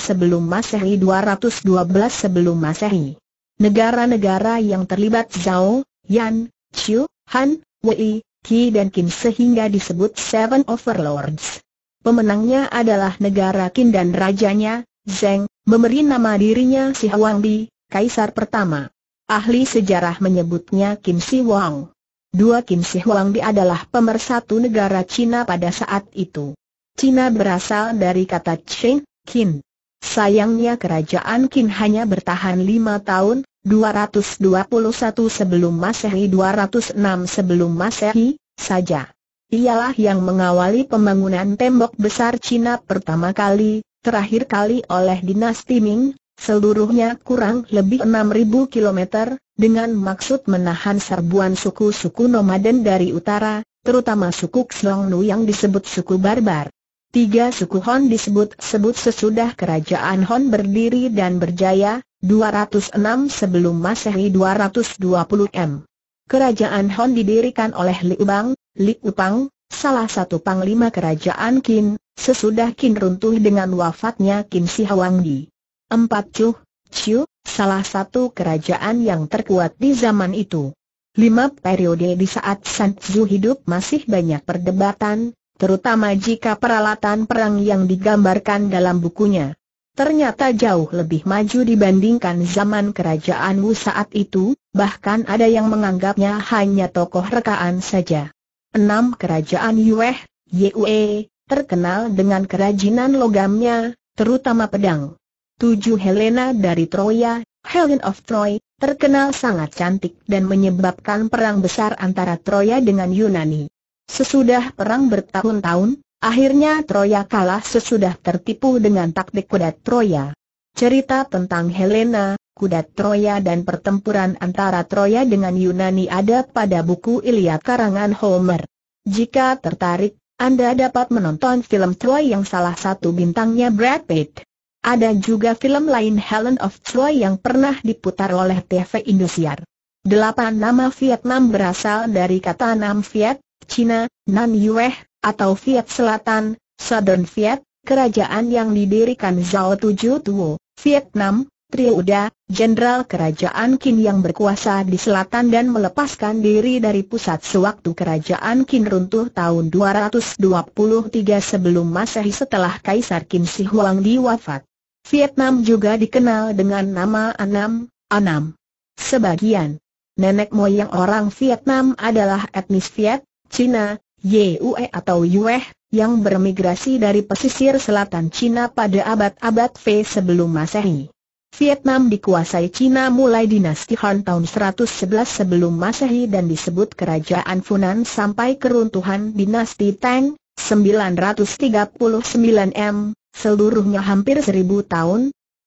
sebelum masehi 212 sebelum masehi. Negara-negara yang terlibat Zhao, Yan, Chu, Han, Wei, Qi dan Qin sehingga disebut Seven Overlords. Pemenangnya adalah negara Qin dan rajanya, Zeng, memberi nama dirinya Si Huangdi, Kaisar pertama. Ahli sejarah menyebutnya Kim Si Huang. Dua Kim Si Huangdi adalah pemersatu negara Cina pada saat itu. Cina berasal dari kata Qin, Qin. Sayangnya kerajaan Qin hanya bertahan lima tahun, 221 sebelum masehi 206 sebelum masehi, saja. Ialah yang mengawali pembangunan tembok besar Cina pertama kali, terakhir kali oleh dinasti Ming, seluruhnya kurang lebih 6.000 km, dengan maksud menahan serbuan suku-suku nomaden dari utara, terutama suku Xiongnu yang disebut suku barbar. Tiga suku Hon disebut-sebut sesudah kerajaan Hon berdiri dan berjaya, 206 sebelum Masehi 220 M. Kerajaan Hon didirikan oleh Liu Bang, Li Upang, salah satu panglima kerajaan Qin, sesudah Qin runtuh dengan wafatnya Qin Si Huangdi. Empat Chu, Chu, salah satu kerajaan yang terkuat di zaman itu. Lima periode di saat San Tzu hidup masih banyak perdebatan, terutama jika peralatan perang yang digambarkan dalam bukunya. Ternyata jauh lebih maju dibandingkan zaman kerajaan Wu saat itu, bahkan ada yang menganggapnya hanya tokoh rekaan saja. Enam kerajaan Yueh, Yue, terkenal dengan kerajinan logamnya, terutama pedang. Tujuh Helena dari Troya, Helen of Troy, terkenal sangat cantik dan menyebabkan perang besar antara Troya dengan Yunani. Sesudah perang bertahun-tahun, akhirnya Troya kalah sesudah tertipu dengan taktik kuda Troya. Cerita tentang Helena, kuda Troya dan pertempuran antara Troya dengan Yunani ada pada buku Ilya karangan Homer. Jika tertarik, Anda dapat menonton film Troy yang salah satu bintangnya Brad Pitt. Ada juga film lain Helen of Troy yang pernah diputar oleh TV Indosiar. Delapan nama Vietnam berasal dari kata Nam Viet, Cina, Nan Yueh, atau Viet Selatan, Southern Viet, kerajaan yang didirikan Zhao Tujuh Tuo, Vietnam, Triuda, jenderal kerajaan Qin yang berkuasa di selatan dan melepaskan diri dari pusat sewaktu kerajaan Qin runtuh tahun 223 sebelum masehi setelah Kaisar Qin Shi Huang diwafat. Vietnam juga dikenal dengan nama Anam, Anam. Sebagian nenek moyang orang Vietnam adalah etnis Viet, Cina, Yue atau Yueh yang bermigrasi dari pesisir selatan Cina pada abad-abad V sebelum masehi. Vietnam dikuasai Cina mulai dinasti Han tahun 111 sebelum Masehi dan disebut Kerajaan Funan sampai keruntuhan dinasti Tang 939 M, seluruhnya hampir seribu tahun,